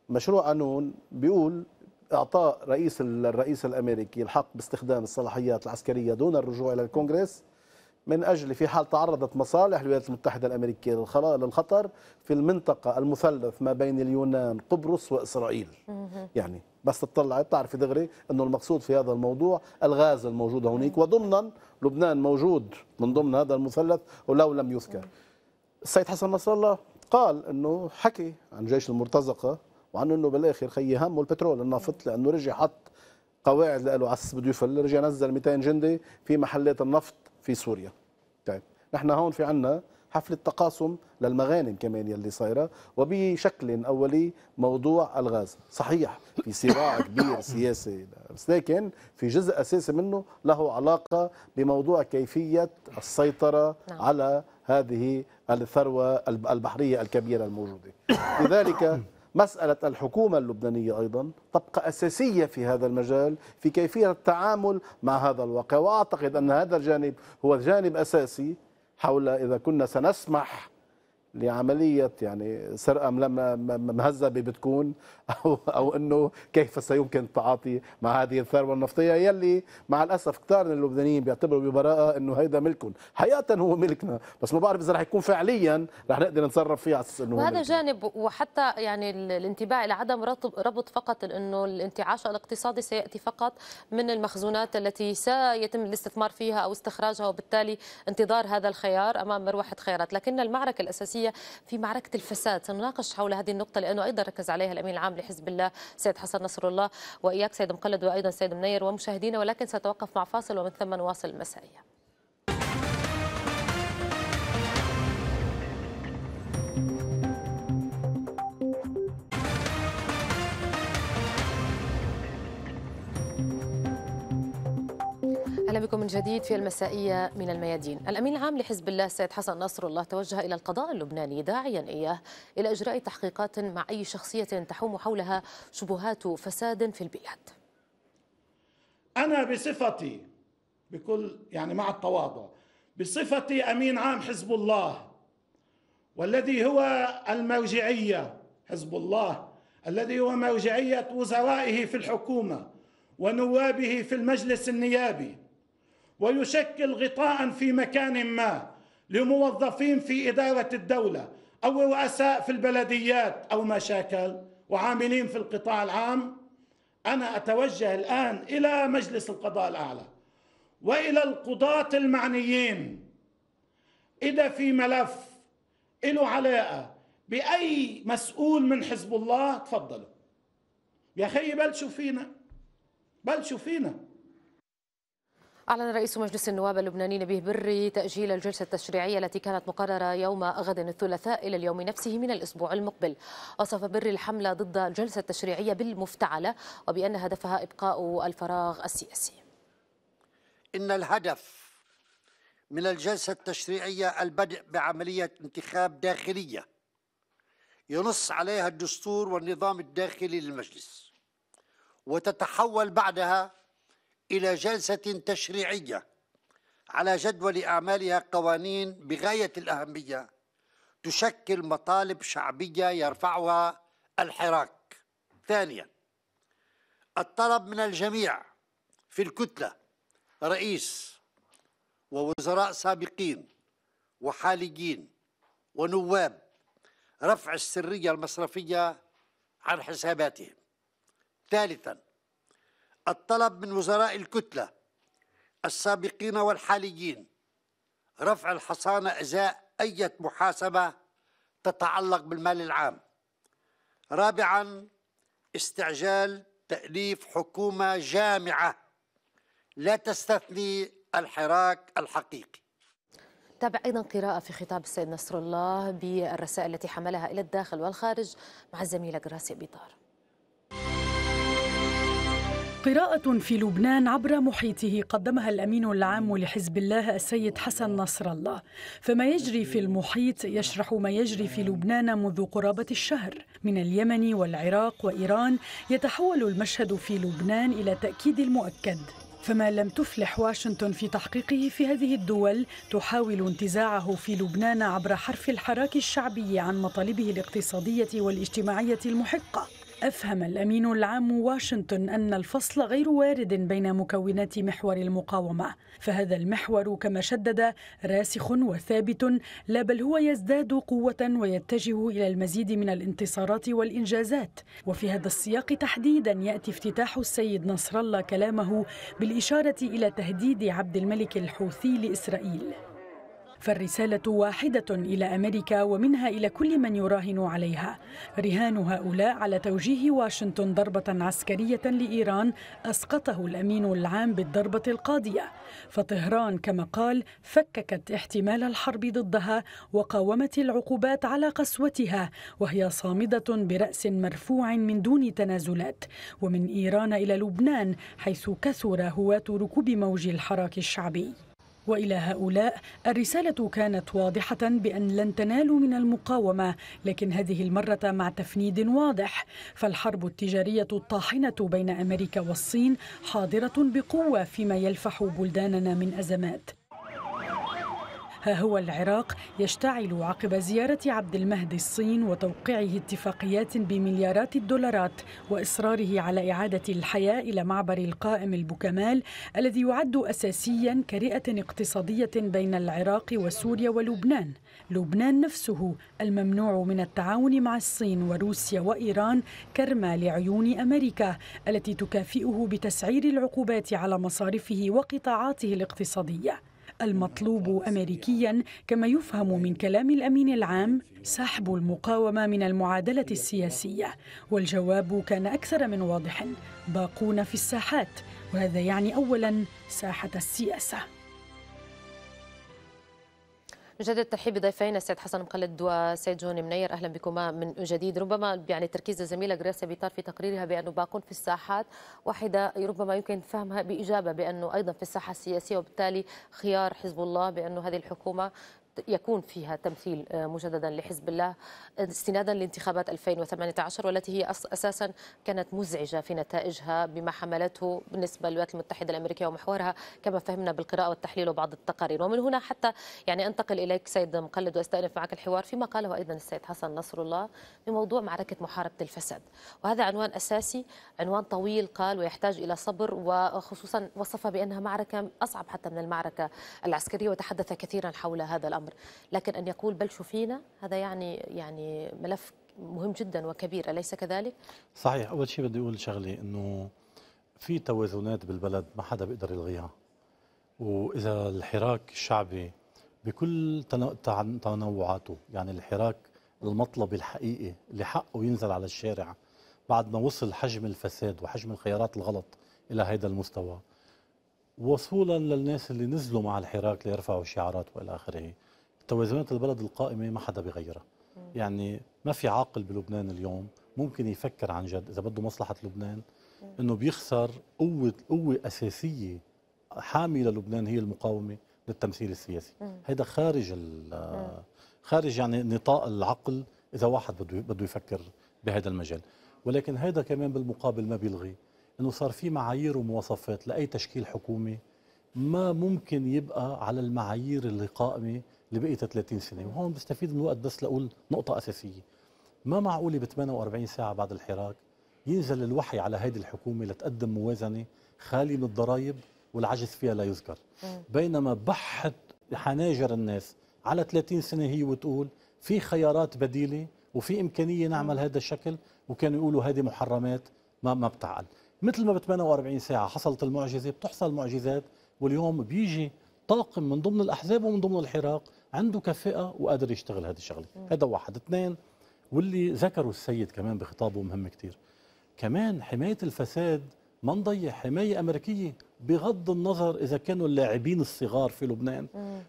مشروع قانون بيقول اعطاء رئيس الرئيس الامريكي الحق باستخدام الصلاحيات العسكريه دون الرجوع الى الكونغرس من أجل في حال تعرضت مصالح الولايات المتحدة الأمريكية للخطر في المنطقة المثلث ما بين اليونان قبرص وإسرائيل يعني بس تطلع بتعرفي دغري أنه المقصود في هذا الموضوع الغاز الموجود هونيك وضمنا لبنان موجود من ضمن هذا المثلث ولو لم يذكر السيد حسن نصر الله قال أنه حكي عن جيش المرتزقة وعن أنه بالآخر خيي همه البترول النفط لأنه رجع حط قواعد له على اساس بده يفل رجع نزل 200 جندي في محلات النفط في سوريا طيب نحن هون في عنا حفلة تقاسم للمغانم كمان يلي صايرة وبشكل أولي موضوع الغاز صحيح في صراع كبير سياسي بس لكن في جزء أساسي منه له علاقة بموضوع كيفية السيطرة نعم. على هذه الثروة البحرية الكبيرة الموجودة لذلك مسألة الحكومة اللبنانية أيضا تبقى أساسية في هذا المجال في كيفية التعامل مع هذا الواقع وأعتقد أن هذا الجانب هو جانب أساسي حول إذا كنا سنسمح لعملية يعني سرقة مهزة بتكون او او انه كيف سيمكن التعاطي مع هذه الثروه النفطيه يلي مع الاسف كثار من اللبنانيين بيعتبروا ببراءه انه هيدا ملكهم، حقيقه هو ملكنا، بس ما بعرف اذا رح يكون فعليا رح نقدر نتصرف فيه على اساس انه وهذا جانب وحتى يعني الانتباه الى عدم ربط فقط انه الانتعاش الاقتصادي سياتي فقط من المخزونات التي سيتم الاستثمار فيها او استخراجها وبالتالي انتظار هذا الخيار امام مروحه خيارات، لكن المعركه الاساسيه في معركه الفساد، سنناقش حول هذه النقطه لانه ايضا ركز عليها الامين العام العام لحزب الله سيد حسن نصر الله واياك سيد مقلد وايضا سيد منير ومشاهدينا ولكن ساتوقف مع فاصل ومن ثم نواصل المسائيه اهلا بكم من جديد في المسائيه من الميادين. الامين العام لحزب الله السيد حسن نصر الله توجه الى القضاء اللبناني داعيا اياه الى اجراء تحقيقات مع اي شخصيه تحوم حولها شبهات فساد في البلاد. انا بصفتي بكل يعني مع التواضع بصفتي امين عام حزب الله والذي هو المرجعيه حزب الله الذي هو مرجعيه وزرائه في الحكومه ونوابه في المجلس النيابي ويشكل غطاء في مكان ما لموظفين في إدارة الدولة أو رؤساء في البلديات أو ما شاكل وعاملين في القطاع العام أنا أتوجه الآن إلى مجلس القضاء الأعلى وإلى القضاة المعنيين إذا في ملف له علاقة بأي مسؤول من حزب الله تفضلوا يا خي بلشوا فينا بلشوا فينا أعلن رئيس مجلس النواب اللبناني نبيه بري تأجيل الجلسة التشريعية التي كانت مقررة يوم غد الثلاثاء إلى اليوم نفسه من الأسبوع المقبل وصف بري الحملة ضد الجلسة التشريعية بالمفتعلة وبأن هدفها إبقاء الفراغ السياسي إن الهدف من الجلسة التشريعية البدء بعملية انتخاب داخلية ينص عليها الدستور والنظام الداخلي للمجلس وتتحول بعدها إلى جلسة تشريعية على جدول أعمالها قوانين بغاية الأهمية تشكل مطالب شعبية يرفعها الحراك ثانيا الطلب من الجميع في الكتلة رئيس ووزراء سابقين وحاليين ونواب رفع السرية المصرفية عن حساباتهم ثالثا الطلب من وزراء الكتلة السابقين والحاليين رفع الحصانة إزاء أي محاسبة تتعلق بالمال العام رابعا استعجال تأليف حكومة جامعة لا تستثني الحراك الحقيقي تابع أيضا قراءة في خطاب السيد نصر الله بالرسائل التي حملها إلى الداخل والخارج مع الزميلة غراسي بيطار قراءة في لبنان عبر محيطه قدمها الأمين العام لحزب الله السيد حسن نصر الله فما يجري في المحيط يشرح ما يجري في لبنان منذ قرابة الشهر من اليمن والعراق وإيران يتحول المشهد في لبنان إلى تأكيد المؤكد فما لم تفلح واشنطن في تحقيقه في هذه الدول تحاول انتزاعه في لبنان عبر حرف الحراك الشعبي عن مطالبه الاقتصادية والاجتماعية المحقة أفهم الأمين العام واشنطن أن الفصل غير وارد بين مكونات محور المقاومة فهذا المحور كما شدد راسخ وثابت لا بل هو يزداد قوة ويتجه إلى المزيد من الانتصارات والإنجازات وفي هذا السياق تحديدا يأتي افتتاح السيد نصر الله كلامه بالإشارة إلى تهديد عبد الملك الحوثي لإسرائيل فالرسالة واحدة إلى أمريكا ومنها إلى كل من يراهن عليها رهان هؤلاء على توجيه واشنطن ضربة عسكرية لإيران أسقطه الأمين العام بالضربة القاضية فطهران كما قال فككت احتمال الحرب ضدها وقاومت العقوبات على قسوتها وهي صامدة برأس مرفوع من دون تنازلات ومن إيران إلى لبنان حيث كثر هواة ركوب موج الحراك الشعبي والى هؤلاء الرساله كانت واضحه بان لن تنالوا من المقاومه لكن هذه المره مع تفنيد واضح فالحرب التجاريه الطاحنه بين امريكا والصين حاضره بقوه فيما يلفح بلداننا من ازمات ها هو العراق يشتعل عقب زيارة عبد المهدي الصين وتوقيعه اتفاقيات بمليارات الدولارات وإصراره على إعادة الحياة إلى معبر القائم البوكمال الذي يعد أساسيا كرئة اقتصادية بين العراق وسوريا ولبنان لبنان نفسه الممنوع من التعاون مع الصين وروسيا وإيران كرمى لعيون أمريكا التي تكافئه بتسعير العقوبات على مصارفه وقطاعاته الاقتصاديه المطلوب امريكيا كما يفهم من كلام الامين العام سحب المقاومه من المعادله السياسيه والجواب كان اكثر من واضح باقون في الساحات وهذا يعني اولا ساحه السياسه نجدد الترحيب بضيفينا السيد حسن مقلد والسيد جوني منير اهلا بكما من جديد ربما يعني تركيز الزميله غريسيا بيطار في تقريرها بانه باقون في الساحات واحده ربما يمكن فهمها باجابه بانه ايضا في الساحه السياسيه وبالتالي خيار حزب الله بانه هذه الحكومه يكون فيها تمثيل آه، مجددا لحزب الله استنادا لانتخابات 2018 والتي هي أساسا كانت مزعجة في نتائجها بما حملته بالنسبة للولايات المتحدة الأمريكية ومحورها كما فهمنا بالقراءة والتحليل وبعض التقارير ومن هنا حتى يعني أنتقل إليك سيد مقلد وأستأنف معك الحوار فيما قاله أيضا السيد حسن نصر الله بموضوع معركة محاربة الفساد وهذا عنوان أساسي عنوان طويل قال ويحتاج إلى صبر وخصوصا وصفها بأنها معركة أصعب حتى من المعركة العسكرية وتحدث كثيرا حول هذا الأمر لكن أن يقول بلشوا فينا هذا يعني يعني يعني ملف مهم جدا وكبير أليس كذلك؟ صحيح أول شيء بدي أقول شغلة أنه في توازنات بالبلد ما حدا بيقدر يلغيها وإذا الحراك الشعبي بكل تنوعاته يعني الحراك المطلب الحقيقي اللي حقه ينزل على الشارع بعد ما وصل حجم الفساد وحجم الخيارات الغلط إلى هذا المستوى وصولا للناس اللي نزلوا مع الحراك ليرفعوا شعارات والى اخره توازنات البلد القائمه ما حدا بيغيرها يعني ما في عاقل بلبنان اليوم ممكن يفكر عن جد اذا بده مصلحه لبنان انه بيخسر قوه قوه اساسيه حامله للبنان هي المقاومه للتمثيل السياسي هذا خارج خارج يعني نطاق العقل اذا واحد بده بده يفكر بهذا المجال ولكن هذا كمان بالمقابل ما بيلغي انه صار في معايير ومواصفات لاي تشكيل حكومي ما ممكن يبقى على المعايير اللي قائمه لبقيه 30 سنه وهون بستفيد من الوقت بس لاقول نقطه اساسيه ما معقوله ب 48 ساعه بعد الحراك ينزل الوحي على هذه الحكومه لتقدم موازنه خاليه من الضرائب والعجز فيها لا يذكر بينما بحت حناجر الناس على 30 سنه هي وتقول في خيارات بديله وفي امكانيه نعمل هذا الشكل وكانوا يقولوا هذه محرمات ما ما بتعقل مثل ما ب 48 ساعه حصلت المعجزه بتحصل معجزات واليوم بيجي طاقم من ضمن الاحزاب ومن ضمن الحراك عنده كفاءه وقادر يشتغل هذه الشغله هذا واحد اثنين واللي ذكروا السيد كمان بخطابه مهم كتير كمان حمايه الفساد ما نضيع حمايه امريكيه بغض النظر اذا كانوا اللاعبين الصغار في لبنان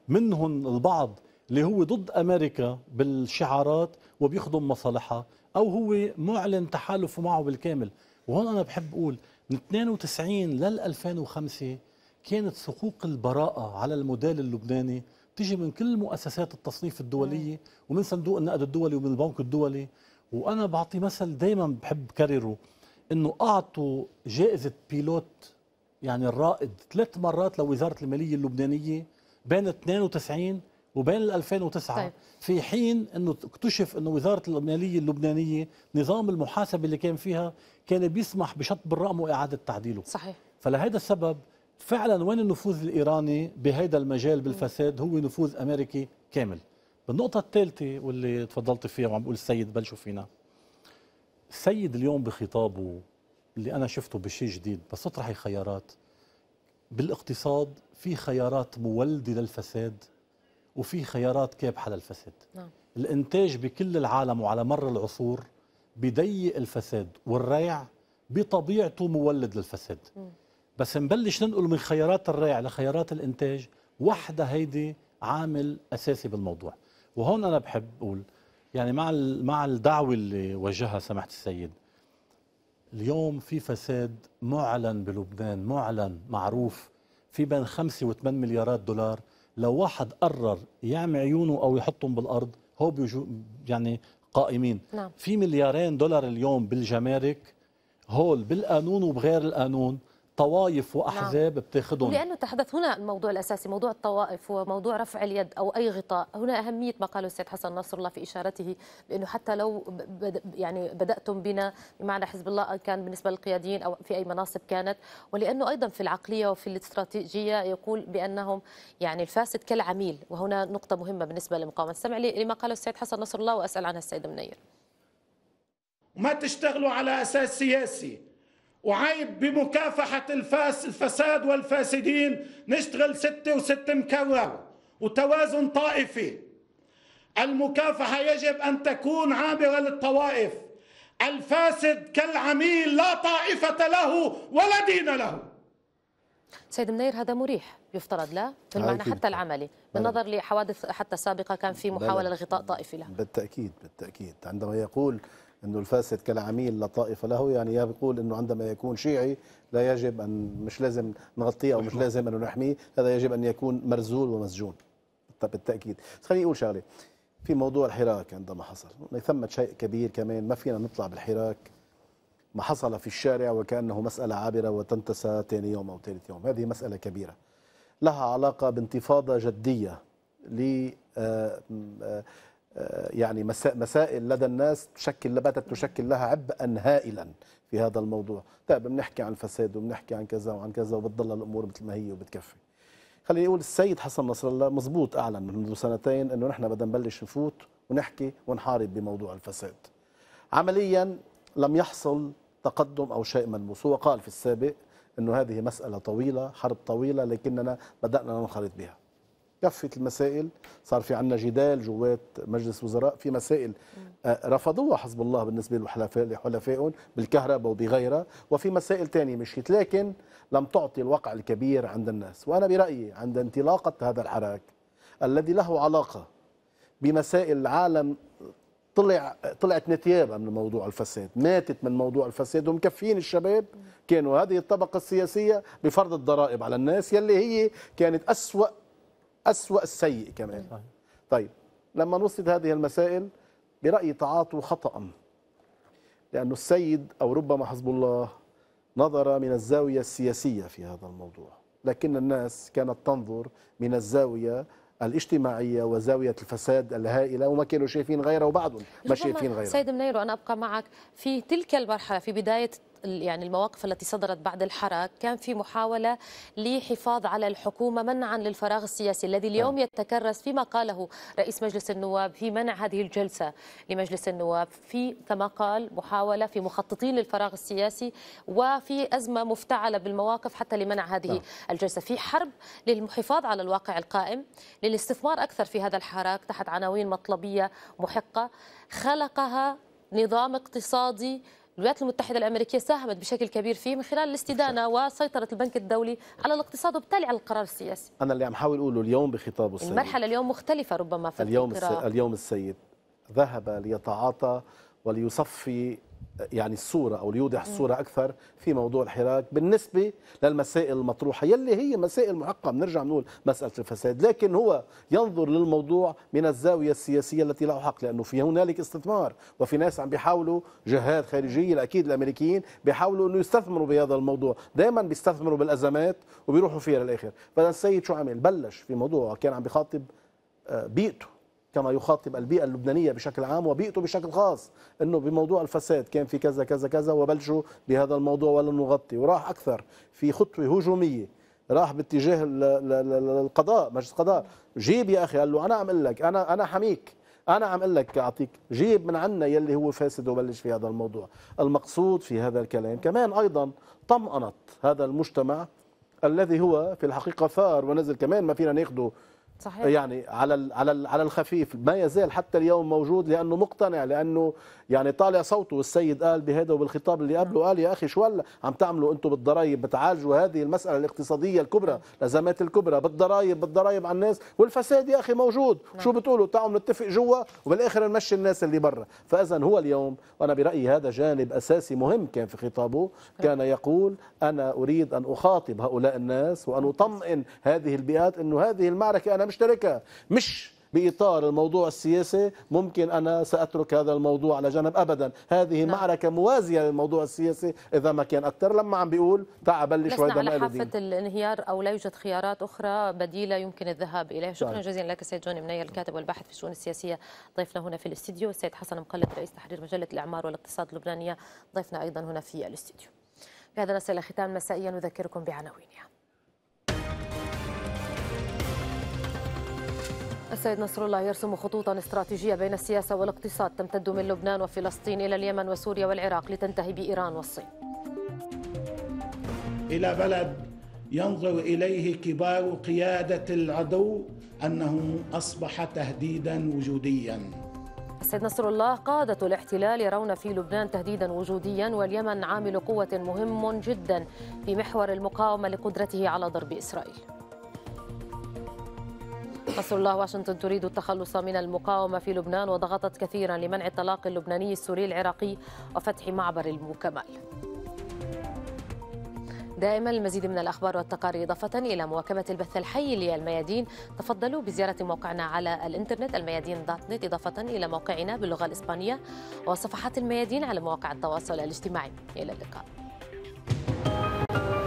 منهم البعض اللي هو ضد امريكا بالشعارات وبيخدم مصالحها او هو معلن تحالفه معه بالكامل وهون انا بحب اقول من 92 لل 2005 كانت سقوق البراءه على الموديل اللبناني تيجي من كل مؤسسات التصنيف الدوليه ومن صندوق النقد الدولي ومن البنك الدولي وانا بعطي مثل دائما بحب كرره انه اعطوا جائزه بيلوت يعني الرائد ثلاث مرات لوزاره الماليه اللبنانيه بين 92 وبين 2009 طيب. في حين انه اكتشف انه وزاره الماليه اللبنانيه نظام المحاسبه اللي كان فيها كان بيسمح بشطب الرقم واعاده تعديله صحيح فلهذا السبب فعلا وين النفوذ الايراني بهيدا المجال بالفساد هو نفوذ امريكي كامل بالنقطه الثالثه واللي تفضلت فيها وعم بقول السيد بلشوا فينا السيد اليوم بخطابه اللي انا شفته بشيء جديد بس اطرحي خيارات بالاقتصاد في خيارات مولده للفساد وفي خيارات كابحه للفساد نعم. الانتاج بكل العالم وعلى مر العصور بضيق الفساد والريع بطبيعته مولد للفساد م. بس نبلش ننقل من خيارات الريع لخيارات الانتاج وحده هيدي عامل اساسي بالموضوع وهون انا بحب اقول يعني مع مع الدعوه اللي وجهها سماحه السيد اليوم في فساد معلن بلبنان معلن معروف في بين 5 و8 مليارات دولار لو واحد قرر يعمي عيونه او يحطهم بالارض هو بيجو يعني قائمين نعم. في مليارين دولار اليوم بالجمارك هول بالقانون وبغير القانون طوائف واحزاب نعم. بتاخذهم لانه تحدث هنا الموضوع الاساسي موضوع الطوائف وموضوع رفع اليد او اي غطاء هنا اهميه ما قاله السيد حسن نصر الله في اشارته بانه حتى لو يعني بداتم بنا بمعنى حزب الله كان بالنسبه للقياديين او في اي مناصب كانت ولانه ايضا في العقليه وفي الاستراتيجيه يقول بانهم يعني الفاسد كالعميل وهنا نقطه مهمه بالنسبه للمقاومه استمع لما قاله السيد حسن نصر الله واسال عنها السيد منير ما تشتغلوا على اساس سياسي وعيب بمكافحة الفاس الفساد والفاسدين نشتغل ستة وست مكرر وتوازن طائفي المكافحة يجب أن تكون عابرة للطوائف الفاسد كالعميل لا طائفة له ولا دين له سيد منير هذا مريح يفترض لا بالمعنى حتى العملي بالنظر لحوادث حتى سابقة كان في محاولة لغطاء طائفي له بالتأكيد بالتأكيد عندما يقول انه الفاسد كالعميل لا طائفه له يعني يا بيقول انه عندما يكون شيعي لا يجب ان مش لازم نغطيه او مش لازم انه نحميه هذا يجب ان يكون مرزول ومسجون بالتاكيد خليني اقول شغله في موضوع الحراك عندما حصل ثمة شيء كبير كمان ما فينا نطلع بالحراك ما حصل في الشارع وكأنه مسألة عابرة وتنتسى ثاني يوم أو ثالث يوم هذه مسألة كبيرة لها علاقة بانتفاضة جدية ل آه، آه، يعني مسائل لدى الناس تشكل بدت تشكل لها عبئا هائلا في هذا الموضوع طيب بنحكي عن الفساد وبنحكي عن كذا وعن كذا وبتضل الامور مثل ما هي وبتكفي خليني اقول السيد حسن نصر الله مزبوط اعلن منذ سنتين انه نحن بدنا نبلش نفوت ونحكي ونحارب بموضوع الفساد عمليا لم يحصل تقدم او شيء ملموس هو قال في السابق انه هذه مساله طويله حرب طويله لكننا بدانا ننخرط بها كفت المسائل صار في عندنا جدال جوات مجلس وزراء في مسائل آه، رفضوها حزب الله بالنسبه لحلفائهم بالكهرباء وبغيرها وفي مسائل ثانيه مشيت لكن لم تعطي الوقع الكبير عند الناس وانا برايي عند انطلاقه هذا الحراك الذي له علاقه بمسائل العالم طلع طلعت نتيابه من موضوع الفساد، ماتت من موضوع الفساد ومكفيين الشباب كانوا هذه الطبقه السياسيه بفرض الضرائب على الناس يلي هي كانت أسوأ أسوأ السيء كمان صحيح. طيب لما نوصل هذه المسائل برأيي تعاطوا خطأ لأن السيد أو ربما حزب الله نظر من الزاوية السياسية في هذا الموضوع لكن الناس كانت تنظر من الزاوية الاجتماعيه وزاويه الفساد الهائله وما كانوا شايفين غيره وبعضهم ما شايفين غيره. سيد منير أنا ابقى معك في تلك المرحله في بدايه يعني المواقف التي صدرت بعد الحراك كان في محاولة لحفاظ على الحكومة منعا للفراغ السياسي الذي نعم. اليوم يتكرس فيما قاله رئيس مجلس النواب في منع هذه الجلسة لمجلس النواب في كما قال محاولة في مخططين للفراغ السياسي وفي أزمة مفتعلة بالمواقف حتى لمنع هذه نعم. الجلسة في حرب للحفاظ على الواقع القائم للاستثمار أكثر في هذا الحراك تحت عناوين مطلبية محقة خلقها نظام اقتصادي الولايات المتحدة الأمريكية ساهمت بشكل كبير فيه من خلال الاستدانة وسيطرة البنك الدولي على الاقتصاد وبالتالي على القرار السياسي أنا اللي عم حاول أقوله اليوم بخطابه السيد المرحلة اليوم مختلفة ربما في اليوم اليوم السيد ذهب ليتعاطى وليصفي يعني الصورة أو ليوضح الصورة أكثر في موضوع الحراك بالنسبة للمسائل المطروحة يلي هي مسائل محقة بنرجع بنقول مسألة الفساد لكن هو ينظر للموضوع من الزاوية السياسية التي له حق لأنه في هنالك استثمار وفي ناس عم بيحاولوا جهات خارجية أكيد الأمريكيين بيحاولوا أنه يستثمروا بهذا الموضوع دائما بيستثمروا بالأزمات وبيروحوا فيها للآخر فالسيد شو عمل بلش في موضوع كان عم بيخاطب آه، بيئته كما يخاطب البيئة اللبنانية بشكل عام وبيئته بشكل خاص أنه بموضوع الفساد كان في كذا كذا كذا وبلشوا بهذا الموضوع ولن نغطي وراح أكثر في خطوة هجومية راح باتجاه القضاء مجلس القضاء جيب يا أخي قال له أنا عم أقول لك أنا أنا حميك أنا عم أقول لك أعطيك جيب من عنا يلي هو فاسد وبلش في هذا الموضوع المقصود في هذا الكلام كمان أيضا طمأنت هذا المجتمع الذي هو في الحقيقة ثار ونزل كمان ما فينا ناخذه صحيح. يعني على على على الخفيف ما يزال حتى اليوم موجود لانه مقتنع لانه يعني طالع صوته والسيد قال بهذا وبالخطاب اللي قبله قال يا اخي شو هلا عم تعملوا انتم بالضرائب بتعالجوا هذه المساله الاقتصاديه الكبرى الازمات الكبرى بالضرائب بالضرائب على الناس والفساد يا اخي موجود نعم. شو بتقولوا تعالوا نتفق جوا وبالاخر نمشي الناس اللي برا فاذا هو اليوم وانا برايي هذا جانب اساسي مهم كان في خطابه كان يقول انا اريد ان اخاطب هؤلاء الناس وان اطمئن هذه البيئات انه هذه المعركه انا مشتركه مش باطار الموضوع السياسي ممكن انا ساترك هذا الموضوع على جنب ابدا هذه نعم. معركه موازيه للموضوع السياسي اذا ما كان اكثر لما عم بيقول تعا بلش وهذا على حافه الانهيار او لا يوجد خيارات اخرى بديله يمكن الذهاب اليها شكرا طيب. جزيلا لك سيد جوني منير الكاتب والباحث في الشؤون السياسيه ضيفنا هنا في الاستديو السيد حسن مقلد رئيس تحرير مجله الاعمار والاقتصاد اللبنانيه ضيفنا ايضا هنا في الاستديو بهذا نصل الى ختام مسائيا نذكركم بعناوينها السيد نصر الله يرسم خطوطا استراتيجية بين السياسة والاقتصاد تمتد من لبنان وفلسطين إلى اليمن وسوريا والعراق لتنتهي بإيران والصين إلى بلد ينظر إليه كبار قيادة العدو أنه أصبح تهديدا وجوديا السيد نصر الله قادة الاحتلال يرون في لبنان تهديدا وجوديا واليمن عامل قوة مهم جدا في محور المقاومة لقدرته على ضرب إسرائيل قصر الله واشنطن تريد التخلص من المقاومة في لبنان وضغطت كثيرا لمنع الطلاق اللبناني السوري العراقي وفتح معبر المكمل دائما المزيد من الأخبار والتقارير إضافة إلى مواكبة البث الحي للميادين تفضلوا بزيارة موقعنا على الإنترنت الميادين دوت نت إضافة إلى موقعنا باللغة الإسبانية وصفحات الميادين على مواقع التواصل الاجتماعي إلى اللقاء